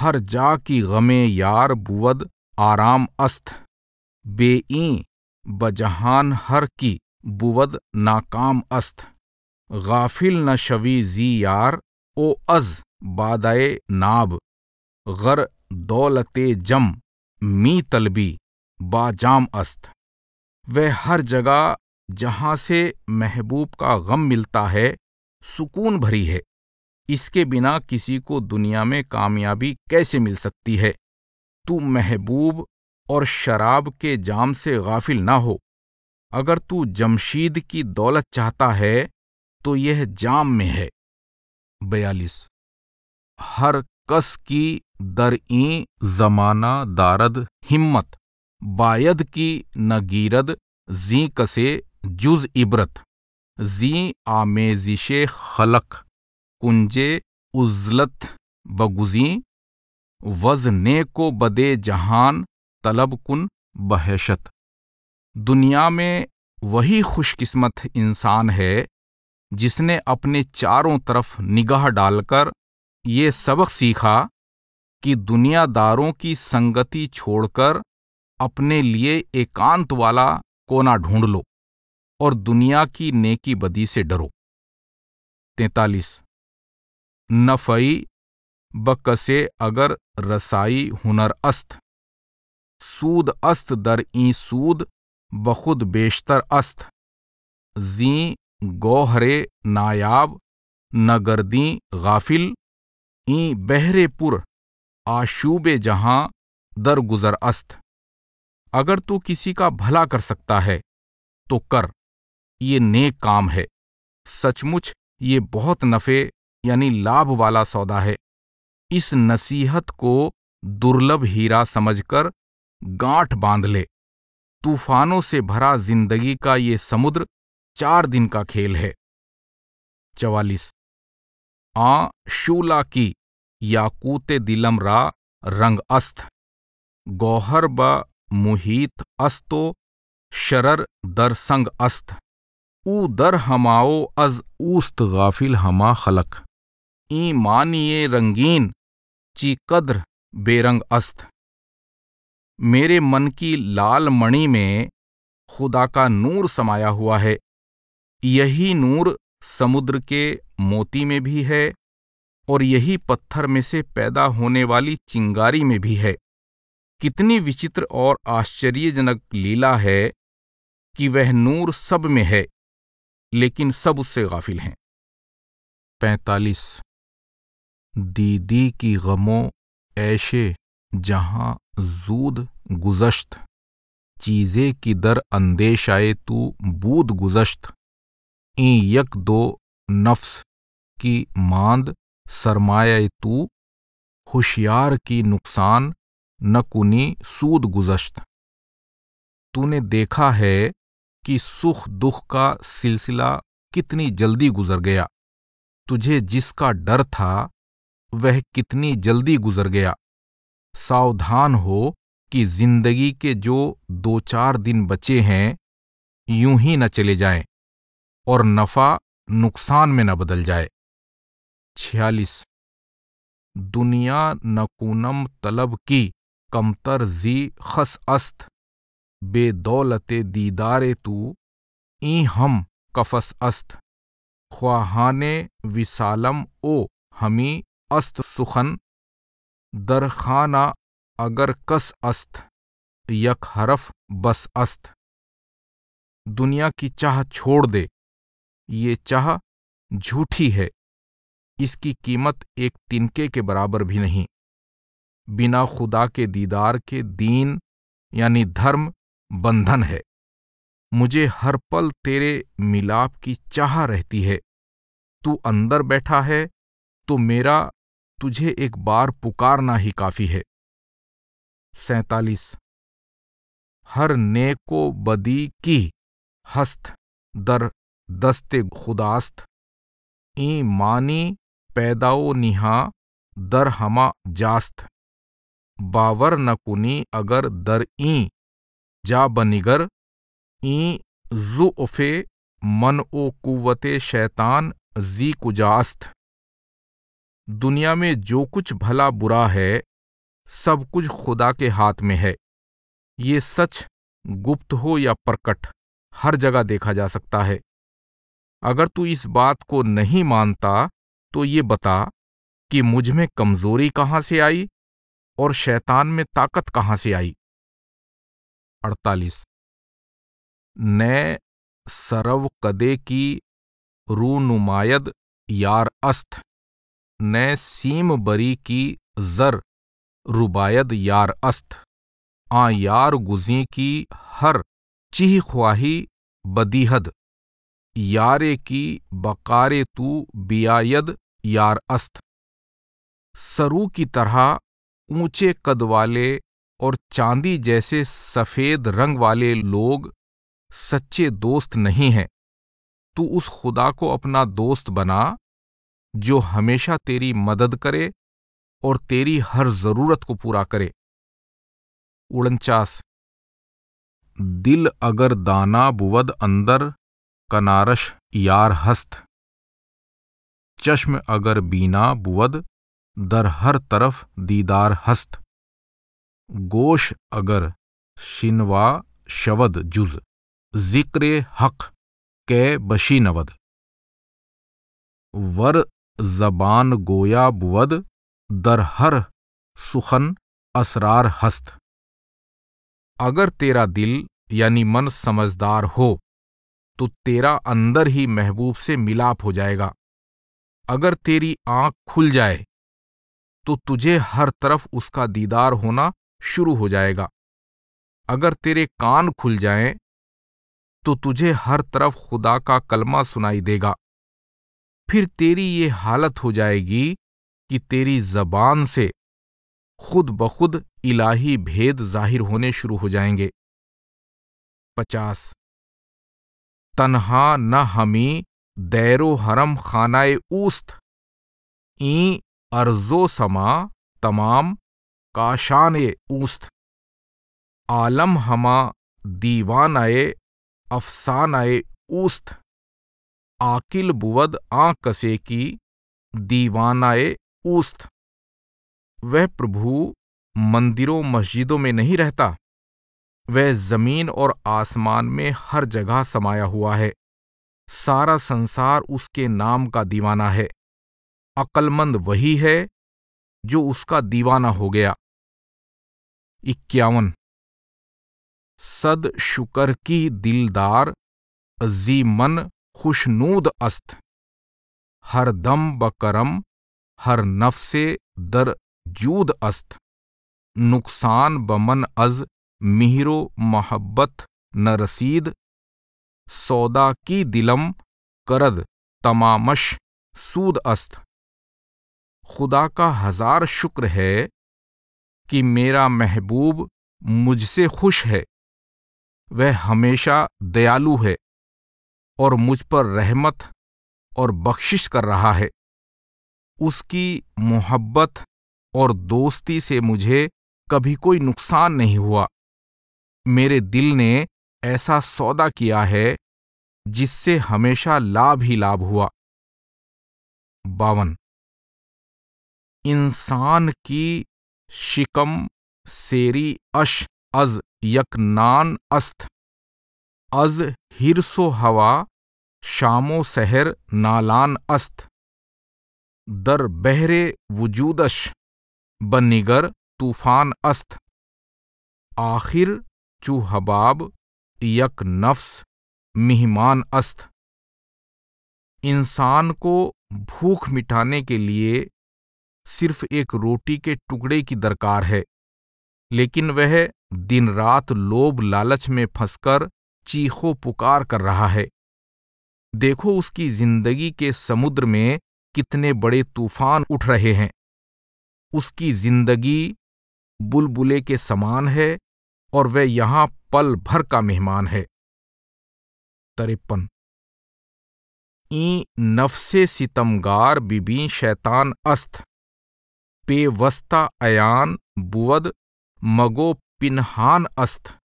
हर जा की गमे यार बुवद आराम अस्थ बेई बजहान हर की बुवद नाकाम अस्थ गाफिल न शवी जी यार ओ अज बादाए नाब गर दौलते जम मी तलबी बाजाम अस्त वह हर जगह जहाँ से महबूब का गम मिलता है सुकून भरी है इसके बिना किसी को दुनिया में कामयाबी कैसे मिल सकती है तू महबूब और शराब के जाम से गाफिल ना हो अगर तू जमशीद की दौलत चाहता है तो यह जाम में है बयालीस हर कस की दरई जमाना दारद हिम्मत बायद की नगीरद जी कसे जुज इबरत जी आमेजिश खलक कुंजे उजलत बगुजी वज ने को बदे जहान तलब कुन बहशत दुनिया में वही खुशकिस्मत इंसान है जिसने अपने चारों तरफ निगाह डालकर ये सबक सीखा कि दुनियादारों की संगति छोड़कर अपने लिए एकांत वाला कोना ढूंढ लो और दुनिया की नेकी बदी से डरो तैतालीस नफ़ई बकसे अगर रसाई हुनर अस्त सूद अस्त दर ई सूद बखुद बेशतर अस्त जी गौहरे नायाब नगरदी गाफिल ई बहरे आशूबे आशूब दर गुजर अस्त अगर तू किसी का भला कर सकता है तो कर ये नेक काम है सचमुच ये बहुत नफ़े यानी लाभ वाला सौदा है इस नसीहत को दुर्लभ हीरा समझकर गांठ बांध ले तूफानों से भरा जिंदगी का ये समुद्र चार दिन का खेल है चवालीस आ शूला की याकूत दिलम रा रंग अस्त गौहर ब मुहित अस्तो शरर दर संग अस्त ऊ दर हमाओ अज ऊस्त गाफिल हमा खलक ई मानिए रंगीन चीकद्र बेरंग अस्त मेरे मन की लाल मणि में खुदा का नूर समाया हुआ है यही नूर समुद्र के मोती में भी है और यही पत्थर में से पैदा होने वाली चिंगारी में भी है कितनी विचित्र और आश्चर्यजनक लीला है कि वह नूर सब में है लेकिन सब उससे गाफिल हैं पैंतालीस दीदी की गमों ऐशे जहाँ जूद गुजश्त चीज़े की दर आए तू बूद गुजश्त ई यक दो नफ्स की मांद सरमाए तू होशियार की नुकसान न कुनी सूद गुजश्त तूने देखा है कि सुख दुख का सिलसिला कितनी जल्दी गुजर गया तुझे जिसका डर था वह कितनी जल्दी गुजर गया सावधान हो कि जिंदगी के जो दो चार दिन बचे हैं यूं ही न चले जाएं और नफा नुकसान में न बदल जाए छियालीस दुनिया नकूनम तलब की कमतर जी खस अस्त बेदौलत दीदारे तू ई हम कफस अस्त ख्वाहाने विसालम ओ हमी अस्त सुखन दरखाना अगर कस अस्त यक हरफ बस अस्त दुनिया की चाह छोड़ दे ये चाह झूठी है इसकी कीमत एक तिनके के बराबर भी नहीं बिना खुदा के दीदार के दीन यानी धर्म बंधन है मुझे हर पल तेरे मिलाप की चाह रहती है तू अंदर बैठा है तो मेरा तुझे एक बार पुकारना ही काफी है सैतालीस हर नेको बदी की हस्त दर दस्ते खुदास्त ई मानी पैदाओ निहा दर हमा जास्त बावर नकुनी अगर दर ई जा बनिगर ई जुफे मन ओ कुवते शैतान जी कुजास्थ दुनिया में जो कुछ भला बुरा है सब कुछ खुदा के हाथ में है ये सच गुप्त हो या प्रकट हर जगह देखा जा सकता है अगर तू इस बात को नहीं मानता तो ये बता कि मुझ में कमजोरी कहाँ से आई और शैतान में ताकत कहाँ से आई 48 नए सर्व कदे की रूनुमायद यार अस्थ ने सीम बरी की जर रुबायद यार अस्त आ यार गुजी की हर चिह ख्वाही बदीहद यारे की बकारे तू बियायद यार अस्त सरू की तरह ऊंचे कद वाले और चांदी जैसे सफ़ेद रंग वाले लोग सच्चे दोस्त नहीं हैं तू उस खुदा को अपना दोस्त बना जो हमेशा तेरी मदद करे और तेरी हर जरूरत को पूरा करे उड़नचास दिल अगर दाना बुवद अंदर कनारश यार हस्त चश्म अगर बीना बुवद दर हर तरफ दीदार हस्त गोश अगर शिनवा शवद जुज जिक्र हक कै बशीनवद वर जबान गोया बुवद दर हर सुखन असरार हस्त अगर तेरा दिल यानी मन समझदार हो तो तेरा अंदर ही महबूब से मिलाप हो जाएगा अगर तेरी आंख खुल जाए तो तुझे हर तरफ उसका दीदार होना शुरू हो जाएगा अगर तेरे कान खुल जाएं तो तुझे हर तरफ खुदा का कलमा सुनाई देगा फिर तेरी ये हालत हो जाएगी कि तेरी जबान से खुद बखुद इलाही भेद जाहिर होने शुरू हो जाएंगे पचास तन्हा न हमी दैरो हरम खानाए ऊस्त ई अर्जो समा तमाम काशान ऊस्त आलम हमा दीवानाए अफसानाए ऊस्त आकिल बुवद आ कसे की दीवानाए ऊस्त वह प्रभु मंदिरों मस्जिदों में नहीं रहता वह जमीन और आसमान में हर जगह समाया हुआ है सारा संसार उसके नाम का दीवाना है अक्लमंद वही है जो उसका दीवाना हो गया इक्यावन सद शुकर की दिलदार अजीमन मन खुशनूद अस्त हर दम ब करम हर नफसे दर जूद अस्त नुकसान बमन अज मिहरो मोहब्बत न रसीद सौदा की दिलम करद तमामश सूद अस्त खुदा का हजार शुक्र है कि मेरा महबूब मुझसे खुश है वह हमेशा दयालु है और मुझ पर रहमत और बख्शिश कर रहा है उसकी मोहब्बत और दोस्ती से मुझे कभी कोई नुकसान नहीं हुआ मेरे दिल ने ऐसा सौदा किया है जिससे हमेशा लाभ ही लाभ हुआ बावन इंसान की शिकम सेरी अश अज यकनान अस्त अज हिरसो हवा शामो सहर नालान अस्त दर बहरे वजूदश बनिगर तूफान अस्त आखिर चू हबाब यक नफ्स मेहमान अस्त इंसान को भूख मिटाने के लिए सिर्फ एक रोटी के टुकड़े की दरकार है लेकिन वह दिन रात लोभ लालच में फंसकर चीखो पुकार कर रहा है देखो उसकी जिंदगी के समुद्र में कितने बड़े तूफान उठ रहे हैं उसकी जिंदगी बुलबुले के समान है और वह यहां पल भर का मेहमान है तरेपन ई नफसे सितमगार बिबी शैतान अस्त पेवस्ता अयान बुवद मगो पिनहान अस्त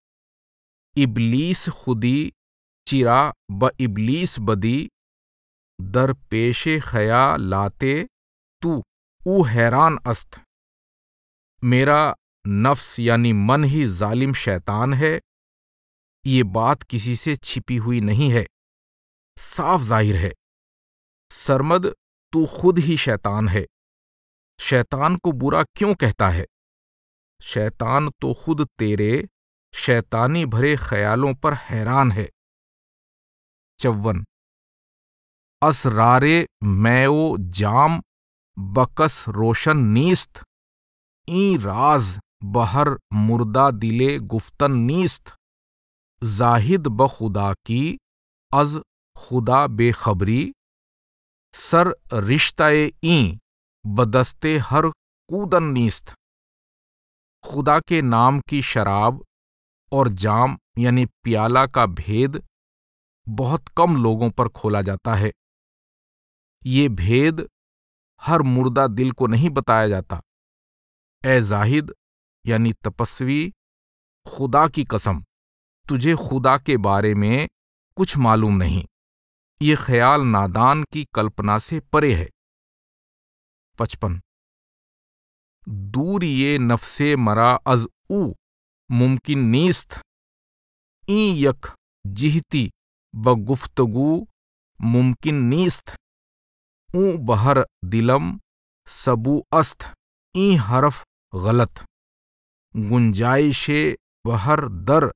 इबलीस खुदी चिरा ब इबलीस बदी दर पेशे खया लाते तू ऊ हैरान अस्त मेरा नफ्स यानी मन ही जालिम शैतान है ये बात किसी से छिपी हुई नहीं है साफ जाहिर है सरमद तू खुद ही शैतान है शैतान को बुरा क्यों कहता है शैतान तो खुद तेरे शैतानी भरे ख्यालों पर हैरान है चौवन असरारे मैओ जाम बकस रोशन नीस्त ई राज बहर मुर्दा दिले गुफ्तन नीस्त जाहिद ब खुदा की अज खुदा बेखबरी सर रिश्ताए ई बदस्ते हर कूदन नीस्त खुदा के नाम की शराब और जाम यानी प्याला का भेद बहुत कम लोगों पर खोला जाता है ये भेद हर मुर्दा दिल को नहीं बताया जाता ए जाहिद यानी तपस्वी खुदा की कसम तुझे खुदा के बारे में कुछ मालूम नहीं ये ख्याल नादान की कल्पना से परे है पचपन दूर ये नफसे मरा अज ऊ मुमकिन नीस्त ई यक जिहती ब गुफ्तगु मुमकिन नीस्त ऊ बहर दिलम सबू अस्त ई हरफ गलत गुंजाइश बहर दर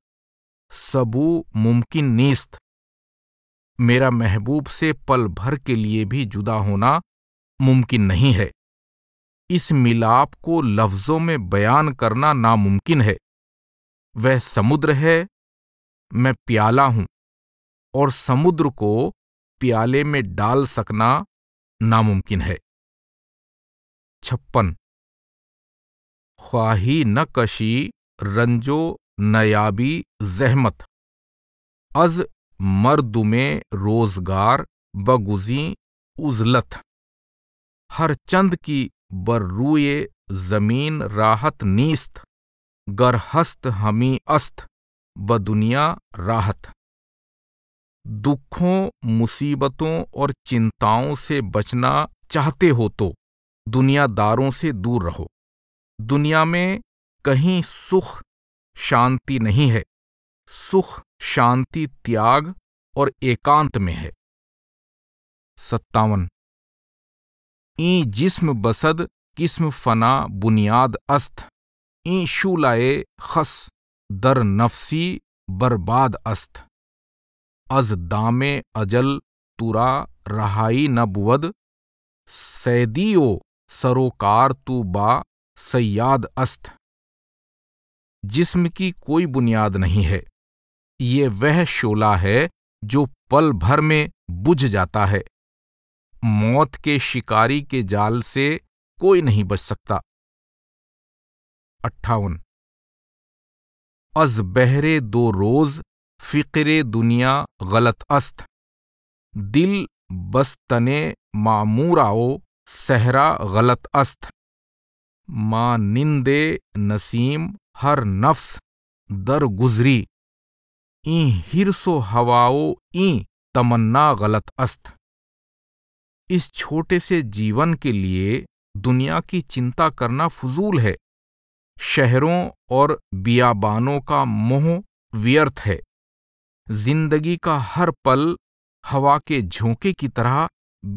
सबू मुमकिन नीस्त मेरा महबूब से पल भर के लिए भी जुदा होना मुमकिन नहीं है इस मिलाप को लफ्ज़ों में बयान करना नामुमकिन है वह समुद्र है मैं प्याला हूं और समुद्र को प्याले में डाल सकना नामुमकिन है छप्पन ख्वाही न कशी रंजो नयाबी जहमत अज मर्द में रोजगार बगुजी उजलत हर चंद की बर्रुए जमीन राहत नीस्त गर्हस्त हमी अस्त व दुनिया राहत दुखों मुसीबतों और चिंताओं से बचना चाहते हो तो दुनियादारों से दूर रहो दुनिया में कहीं सुख शांति नहीं है सुख शांति त्याग और एकांत में है सत्तावन ई जिस्म बसद किस्म फना बुनियाद अस्त ईशूलाए खस दर नफसी बर्बाद अस्त अज दामे अजल तुरा रहाई नबवद सैदीओ सरोकार तू बा सयाद अस्त जिस्म की कोई बुनियाद नहीं है ये वह शोला है जो पल भर में बुझ जाता है मौत के शिकारी के जाल से कोई नहीं बच सकता अट्ठावन अज बहरे दो रोज फिक्रे दुनिया गलत अस्त दिल बस्तने मामूराओ सहरा गलत अस्त निंदे नसीम हर नफ्स दर गुजरी ई हिरसो हवाओ ई तमन्ना गलत अस्त इस छोटे से जीवन के लिए दुनिया की चिंता करना फजूल है शहरों और बियाबानों का मोह व्यर्थ है जिंदगी का हर पल हवा के झोंके की तरह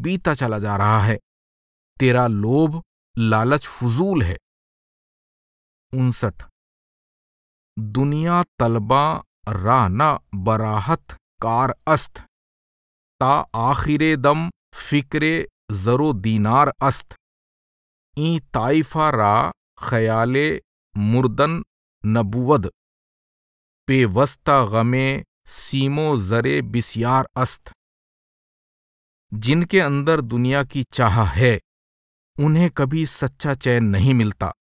बीता चला जा रहा है तेरा लोभ लालच फजूल है उनसठ दुनिया तलबा न बराहत कार अस्त ता आखिर दम फिक्रे जरो दीनार अस्त ई ताइफा रा ख्याले मुर्दन नबुवद पेवस्ता गमे सीमो ज़रे बिसियार अस्त जिनके अंदर दुनिया की चाह है उन्हें कभी सच्चा चैन नहीं मिलता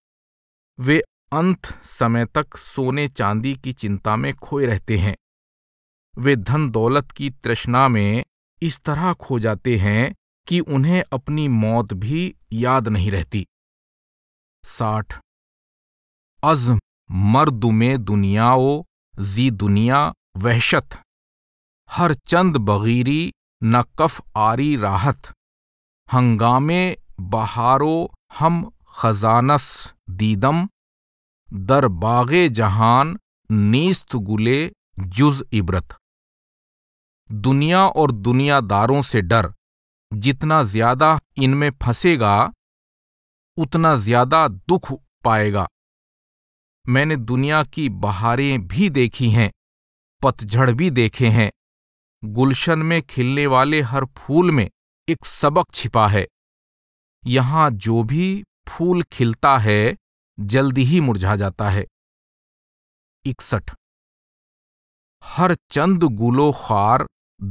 वे अंत समय तक सोने चांदी की चिंता में खोए रहते हैं वे धन दौलत की तृष्णा में इस तरह खो जाते हैं कि उन्हें अपनी मौत भी याद नहीं रहती साठ अज़म मर्द में दुनियाओ जी दुनिया वहशत हर चंद बगीरी न कफ आरी राहत हंगामे बहारो हम खजानस दीदम दर बागे जहान नीस्त गुले जुज इब्रत दुनिया और दुनियादारों से डर जितना ज्यादा इनमें फंसेगा उतना ज्यादा दुख पाएगा मैंने दुनिया की बहारें भी देखी हैं पतझड़ भी देखे हैं गुलशन में खिलने वाले हर फूल में एक सबक छिपा है यहां जो भी फूल खिलता है जल्दी ही मुरझा जाता है इकसठ हर चंद गुलो खार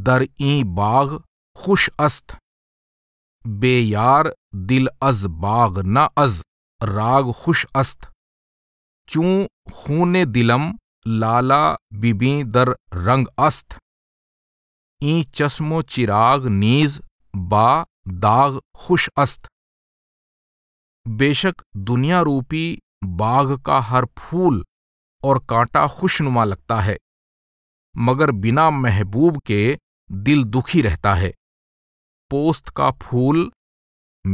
दर ई बाग खुश अस्त बेयार दिल अज बाग न अज राग खुश अस्त चू खूने दिलम लाला बिबी दर रंग अस्त ई चश्मो चिराग नीज बा दाग खुश अस्त बेशक दुनिया रूपी बाघ का हर फूल और कांटा खुशनुमा लगता है मगर बिना महबूब के दिल दुखी रहता है पोस्त का फूल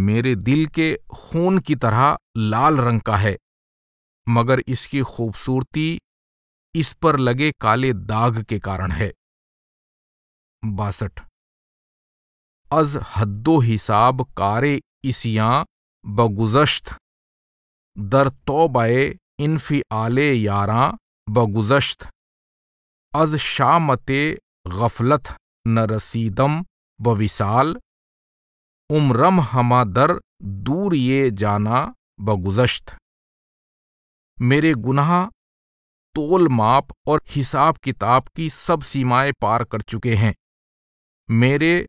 मेरे दिल के खून की तरह लाल रंग का है मगर इसकी खूबसूरती इस पर लगे काले दाग के कारण है बासठ अज हद्दो हिसाब कारे इसियां बगुजश्त दर बाए इनफी आले यारा बगुजश्त अज शामते गफलत न रसीदम बविसाल उम्रम हमा दर दूर ये जाना बगुजश्त मेरे गुनाह तोल माप और हिसाब किताब की सब सीमाएं पार कर चुके हैं मेरे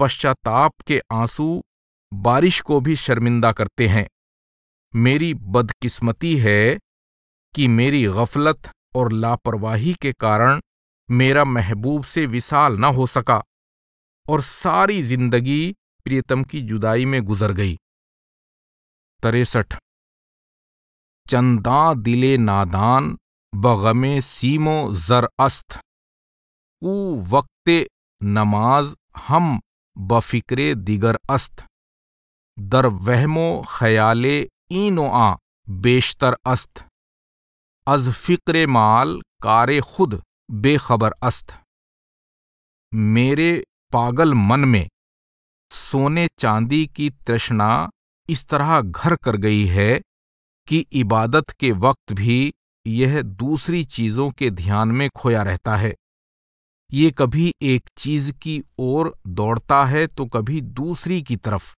पश्चाताप के आंसू बारिश को भी शर्मिंदा करते हैं मेरी बदकिस्मती है कि मेरी गफलत और लापरवाही के कारण मेरा महबूब से विशाल न हो सका और सारी जिंदगी प्रियतम की जुदाई में गुजर गई तरेसठ चंदा दिले नादान बगमे सीमो अस्त उ वक्त नमाज हम बफ़िक्रे दिगर अस्त दर वहमो ख़याले ईनो आ बेशतर अस्त अज फिक्रे माल कार खुद बेखबर अस्त मेरे पागल मन में सोने चांदी की तृष्णा इस तरह घर कर गई है कि इबादत के वक्त भी यह दूसरी चीज़ों के ध्यान में खोया रहता है ये कभी एक चीज की ओर दौड़ता है तो कभी दूसरी की तरफ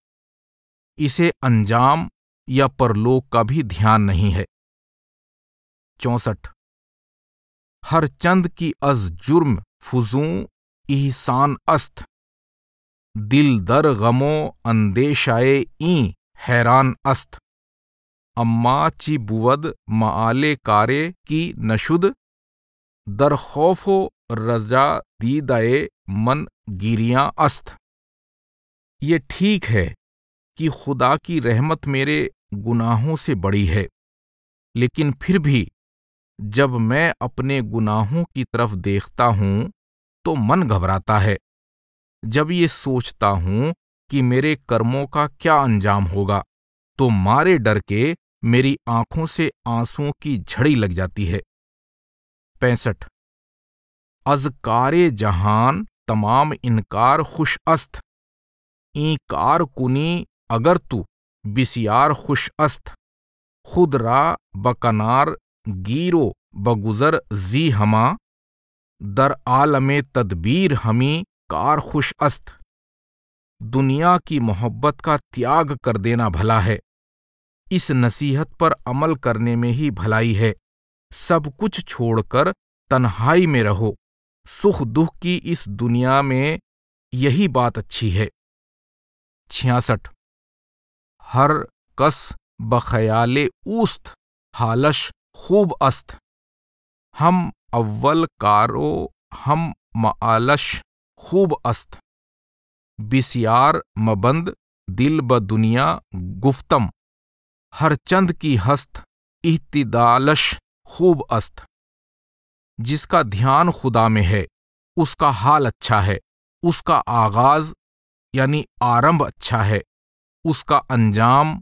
इसे अंजाम या परलोक का भी ध्यान नहीं है चौसठ हर चंद की अज जुर्म फुजू इहसान अस्त दिल दर गमो अंदेशाए ई हैरान अस्त बुवद माले कारे की नशुद दरखौफो रजा दीदाए मन गिरिया अस्त ये ठीक है कि खुदा की रहमत मेरे गुनाहों से बड़ी है लेकिन फिर भी जब मैं अपने गुनाहों की तरफ देखता हूँ तो मन घबराता है जब ये सोचता हूँ कि मेरे कर्मों का क्या अंजाम होगा तो मारे डर के मेरी आंखों से आंसुओं की झड़ी लग जाती है पैंसठ अजकारे जहान तमाम इनकार खुश अस्त ईकार कुनी अगर तू बिसियार खुश अस्त खुदरा बकनार गीरो बगुजर जी हमा दर आलमे तदबीर हमी कार खुश अस्त दुनिया की मोहब्बत का त्याग कर देना भला है इस नसीहत पर अमल करने में ही भलाई है सब कुछ छोड़कर तन्हाई में रहो सुख दुख की इस दुनिया में यही बात अच्छी है छियासठ हर कस बखयाले ऊस्त हालश खूब अस्त हम अव्वल कारो हम मालश खूब अस्त बिसियार मबंद दिल ब दुनिया गुफ्तम हरचंद की हस्त इहतिदालश खूब अस्त जिसका ध्यान खुदा में है उसका हाल अच्छा है उसका आगाज यानी आरंभ अच्छा है उसका अंजाम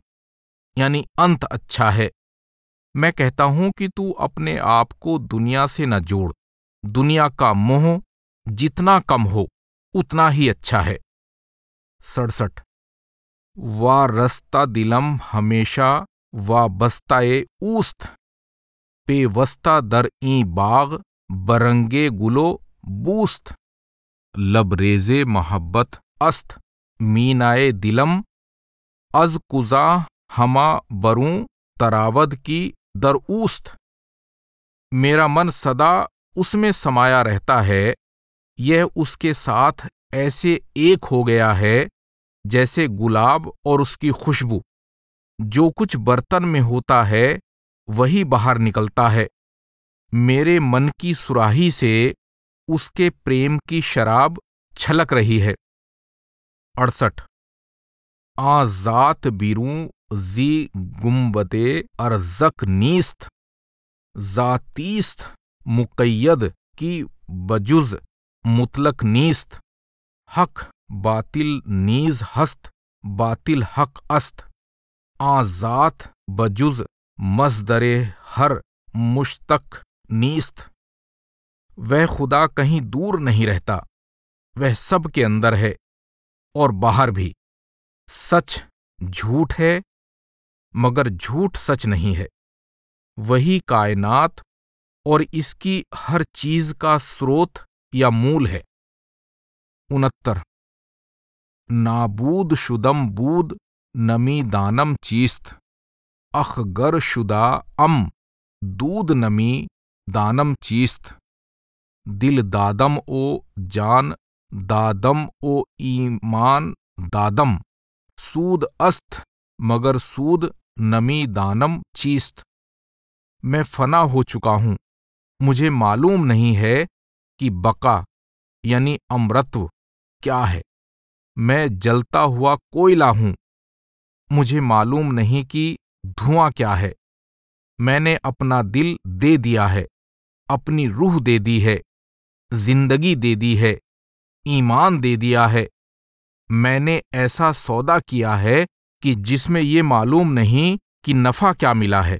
यानी अंत अच्छा है मैं कहता हूं कि तू अपने आप को दुनिया से न जोड़ दुनिया का मोह जितना कम हो उतना ही अच्छा है सड़सठ व रस्ता दिलम हमेशा वा बस्ताए ऊस्त पे वस्ता दर ई बाग बरंगे गुलो बूस्त लबरेजे मोहब्बत अस्त मीनाए दिलम अज कुजा हमा बरू तरावद की दर ऊस्त मेरा मन सदा उसमें समाया रहता है यह उसके साथ ऐसे एक हो गया है जैसे गुलाब और उसकी खुशबू जो कुछ बर्तन में होता है वही बाहर निकलता है मेरे मन की सुराही से उसके प्रेम की शराब छलक रही है अड़सठ आ जात बीरू जी गुम्बते अरजक नीस्त जातीस्त मुकैद की बजुज मुतलक नीस्त हक बातिल नीज हस्त बातिल हक अस्त आजात बजुज मजदरे हर मुश्तक नीस्त वह खुदा कहीं दूर नहीं रहता वह सब के अंदर है और बाहर भी सच झूठ है मगर झूठ सच नहीं है वही कायनात और इसकी हर चीज का स्रोत या मूल है उनहत्तर नाबूद शुदम बूद नमी दानम चीस्त अखगर शुदा अम दूध नमी दानम चीस्त दिल दादम ओ जान दादम ओ ईमान दादम सूद अस्त मगर सूद नमी दानम चीस्त मैं फना हो चुका हूं मुझे मालूम नहीं है कि बका यानी अमृत्व क्या है मैं जलता हुआ कोयला हूं मुझे मालूम नहीं कि धुआं क्या है मैंने अपना दिल दे दिया है अपनी रूह दे दी है जिंदगी दे दी है ईमान दे दिया है मैंने ऐसा सौदा किया है कि जिसमें ये मालूम नहीं कि नफा क्या मिला है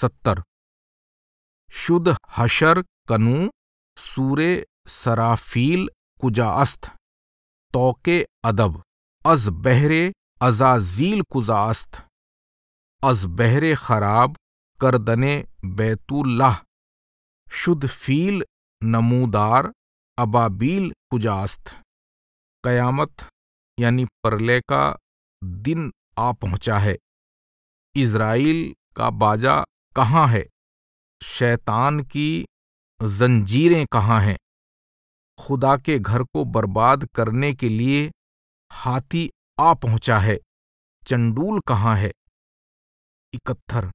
सत्तर शुद्ध हशर कनू सूरे सराफील कुजास्थ तोके अदब अज बहरे अजाजील कुजास्त अज बहरे खराब करदने बैतुल्लाह शुद्ध फील नमूदार अबाबील कुजास्त कयामत यानी परले का दिन आ पहुंचा है इज़राइल का बाजा कहाँ है शैतान की जंजीरें कहाँ हैं खुदा के घर को बर्बाद करने के लिए हाथी आ पहुंचा है चंडूल कहाँ है इकत्थर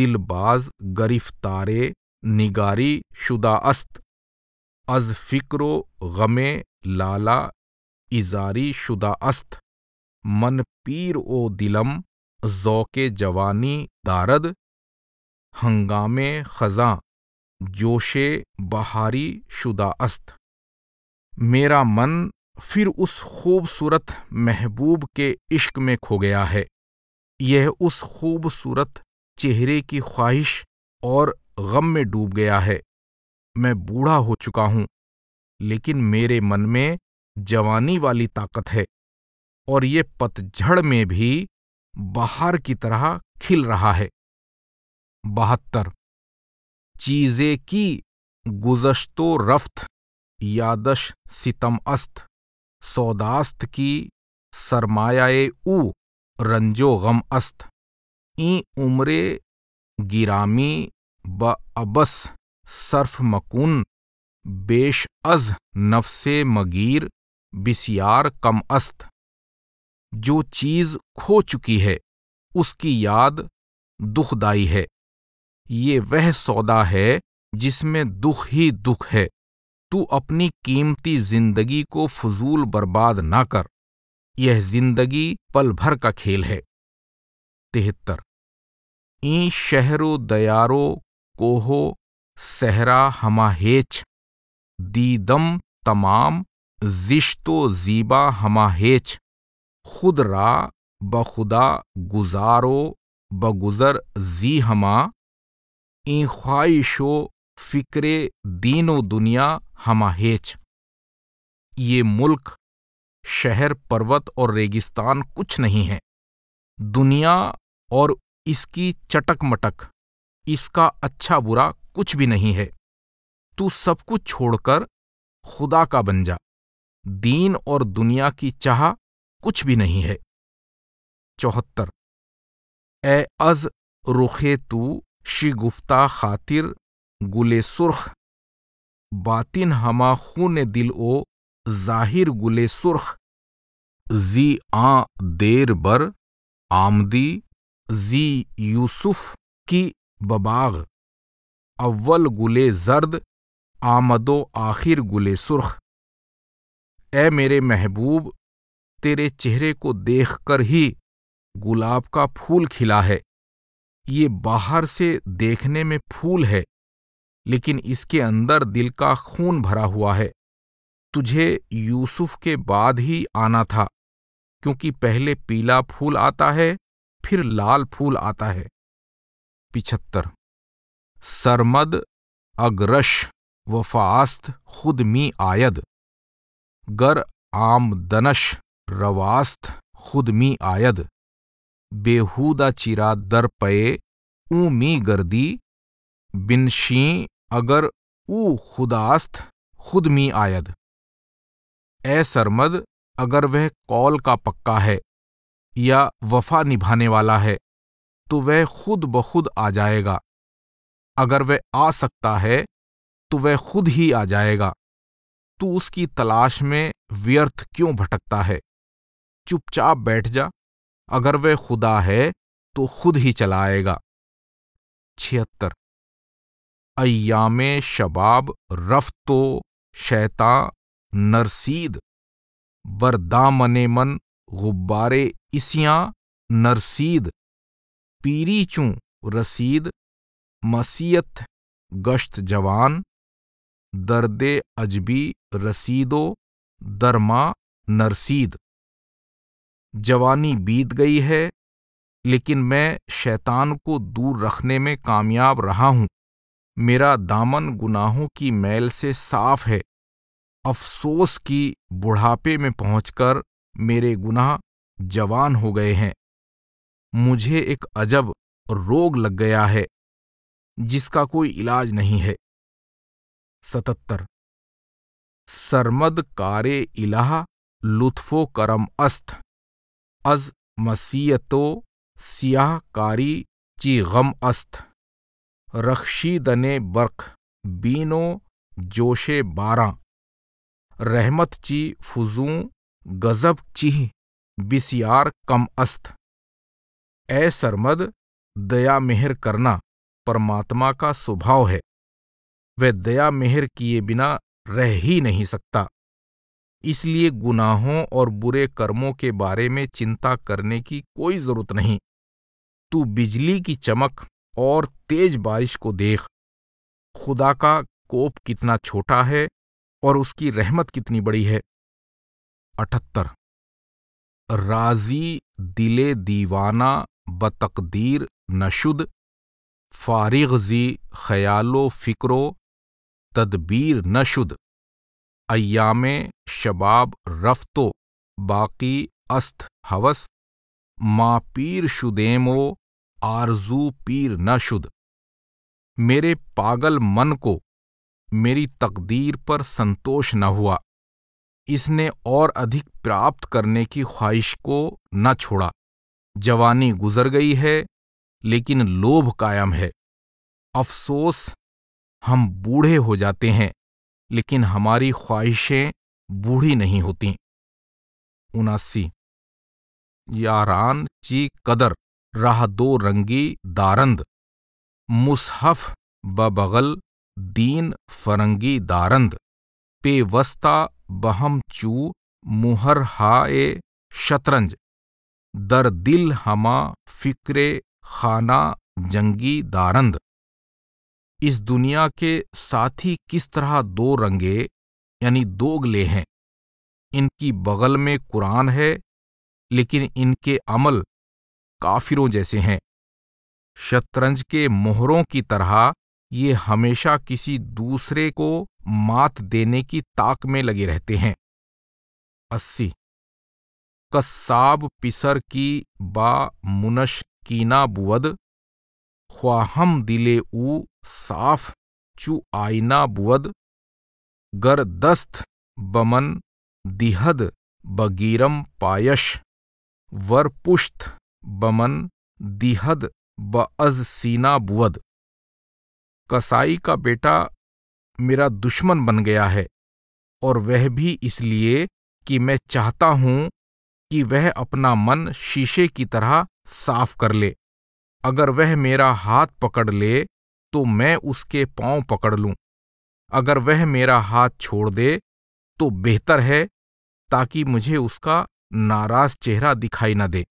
दिलबाज गरिफ्तारे निगारी शुदा अस्त अज फिक्रो गमे लाला इजारी शुदा अस्त मन पीर ओ दिलम जौके जवानी दारद हंगामे खजां जोशे बहारी शुदा अस्त मेरा मन फिर उस खूबसूरत महबूब के इश्क में खो गया है यह उस खूबसूरत चेहरे की ख्वाहिश और गम में डूब गया है मैं बूढ़ा हो चुका हूं लेकिन मेरे मन में जवानी वाली ताकत है और ये पतझड़ में भी बाहर की तरह खिल रहा है बहत्तर चीज़े की गुजशतो रफ्त यादश सितम अस्त सौदास्त की सरमाए ऊ रंजो गम अस्त ई उम्रे गिरामी ब अबस सर्फ मकुन बेश अज नफसे मगीर बिसियार कम अस्त जो चीज़ खो चुकी है उसकी याद दुखदाई है ये वह सौदा है जिसमें दुख ही दुख है तू अपनी कीमती जिंदगी को फजूल बर्बाद ना कर यह जिंदगी पल भर का खेल है तिहत्तर ई शहरो दयारो कोहो सहरा हमाहेच दीदम तमाम जिश्तो जीबा हमाहेच खुदरा बखुदा गुजारो बगुजर जी हमा इन ख्वाहिशो फिक्रे दीन व दुनिया हमाहेच ये मुल्क शहर पर्वत और रेगिस्तान कुछ नहीं है दुनिया और इसकी चटक मटक इसका अच्छा बुरा कुछ भी नहीं है तू सब कुछ छोड़कर खुदा का बन जा दीन और दुनिया की चाह कुछ भी नहीं है चौहत्तर ए अज रुखे तू शिगुफ्ता खातिर गुले सुर्ख बातिन हमा खून दिल ओ जाहिर गुले सुर्ख जी आ देर बर आमदी जी यूसुफ की बबाग अव्वल गुले जर्द आमदो आखिर गुले सुर्ख ए मेरे महबूब तेरे चेहरे को देखकर ही गुलाब का फूल खिला है ये बाहर से देखने में फूल है लेकिन इसके अंदर दिल का खून भरा हुआ है तुझे यूसुफ के बाद ही आना था क्योंकि पहले पीला फूल आता है फिर लाल फूल आता है पिछहत्तर सरमद अग्रश वफास्त खुद मी आयद गर आमदनश रवास्त खुद मी आयद बेहूदा चिरा दर ऊ ऊमी गर्दी बिनशी अगर ऊ खुदास्त खुद मी आयद ए सरमद अगर वह कौल का पक्का है या वफा निभाने वाला है तो वह खुद ब खुद आ जाएगा अगर वह आ सकता है तो वह खुद ही आ जाएगा तू उसकी तलाश में व्यर्थ क्यों भटकता है चुपचाप बैठ जा अगर वह खुदा है तो खुद ही चलाएगा छिहत्तर अयाम शबाब रफ्तो शैता नरसीद बरदामने मन गुब्बारे इसियाँ नरसीद पीरी चू रसीद मसीयत गश्त जवान दर्द अजबी रसीदो दरमा नरसीद जवानी बीत गई है लेकिन मैं शैतान को दूर रखने में कामयाब रहा हूं मेरा दामन गुनाहों की मैल से साफ है अफसोस की बुढ़ापे में पहुंचकर मेरे गुनाह जवान हो गए हैं मुझे एक अजब रोग लग गया है जिसका कोई इलाज नहीं है सतहत्तर सरमद कारे इलाह लुत्फो करम अस्थ अज मसीयतो सियाह कारी ची गम अस्त रखशीदने बर्ख बीनो जोशे बारा रहमत ची फज़ू गजब चिह बिसियार कम अस्त ए सरमद दया मेहर करना परमात्मा का स्वभाव है वह दया मेहर किए बिना रह ही नहीं सकता इसलिए गुनाहों और बुरे कर्मों के बारे में चिंता करने की कोई जरूरत नहीं तू बिजली की चमक और तेज बारिश को देख खुदा का कोप कितना छोटा है और उसकी रहमत कितनी बड़ी है अठहत्तर राजी दिले दीवाना बतकदीर नशुद फारिग जी ख्यालो फिक्रो तदबीर नशुद अयाम शबाब रफ्तो बाकी अस्थ हवस माँ पीर शुदेमो आरजू पीर न शुद मेरे पागल मन को मेरी तकदीर पर संतोष न हुआ इसने और अधिक प्राप्त करने की ख्वाहिश को न छोड़ा जवानी गुजर गई है लेकिन लोभ कायम है अफसोस हम बूढ़े हो जाते हैं लेकिन हमारी ख्वाहिशें बूढ़ी नहीं होती उनासी यारान ची कदर राह दो रंगी दारंद मुसहफ बगल दीन फरंगी दारंद पेवस्ता बहम चू मुहर हाए शतरंज दर दिल हमा फिक्रे खाना जंगी दारंद इस दुनिया के साथी किस तरह दो रंगे यानी दोगले हैं इनकी बगल में कुरान है लेकिन इनके अमल काफिरों जैसे हैं शतरंज के मोहरों की तरह ये हमेशा किसी दूसरे को मात देने की ताक में लगे रहते हैं अस्सी कस्साब पिसर की बा मुनश कीना बुवद ख्वाहम दिले ऊ साफ चु आईना बुवद गरदस्त बमन दिहद बगीरम पायश पुष्त बमन दिहद अज सीना बुवद कसाई का बेटा मेरा दुश्मन बन गया है और वह भी इसलिए कि मैं चाहता हूं कि वह अपना मन शीशे की तरह साफ कर ले अगर वह मेरा हाथ पकड़ ले तो मैं उसके पांव पकड़ लूं अगर वह मेरा हाथ छोड़ दे तो बेहतर है ताकि मुझे उसका नाराज चेहरा दिखाई न दे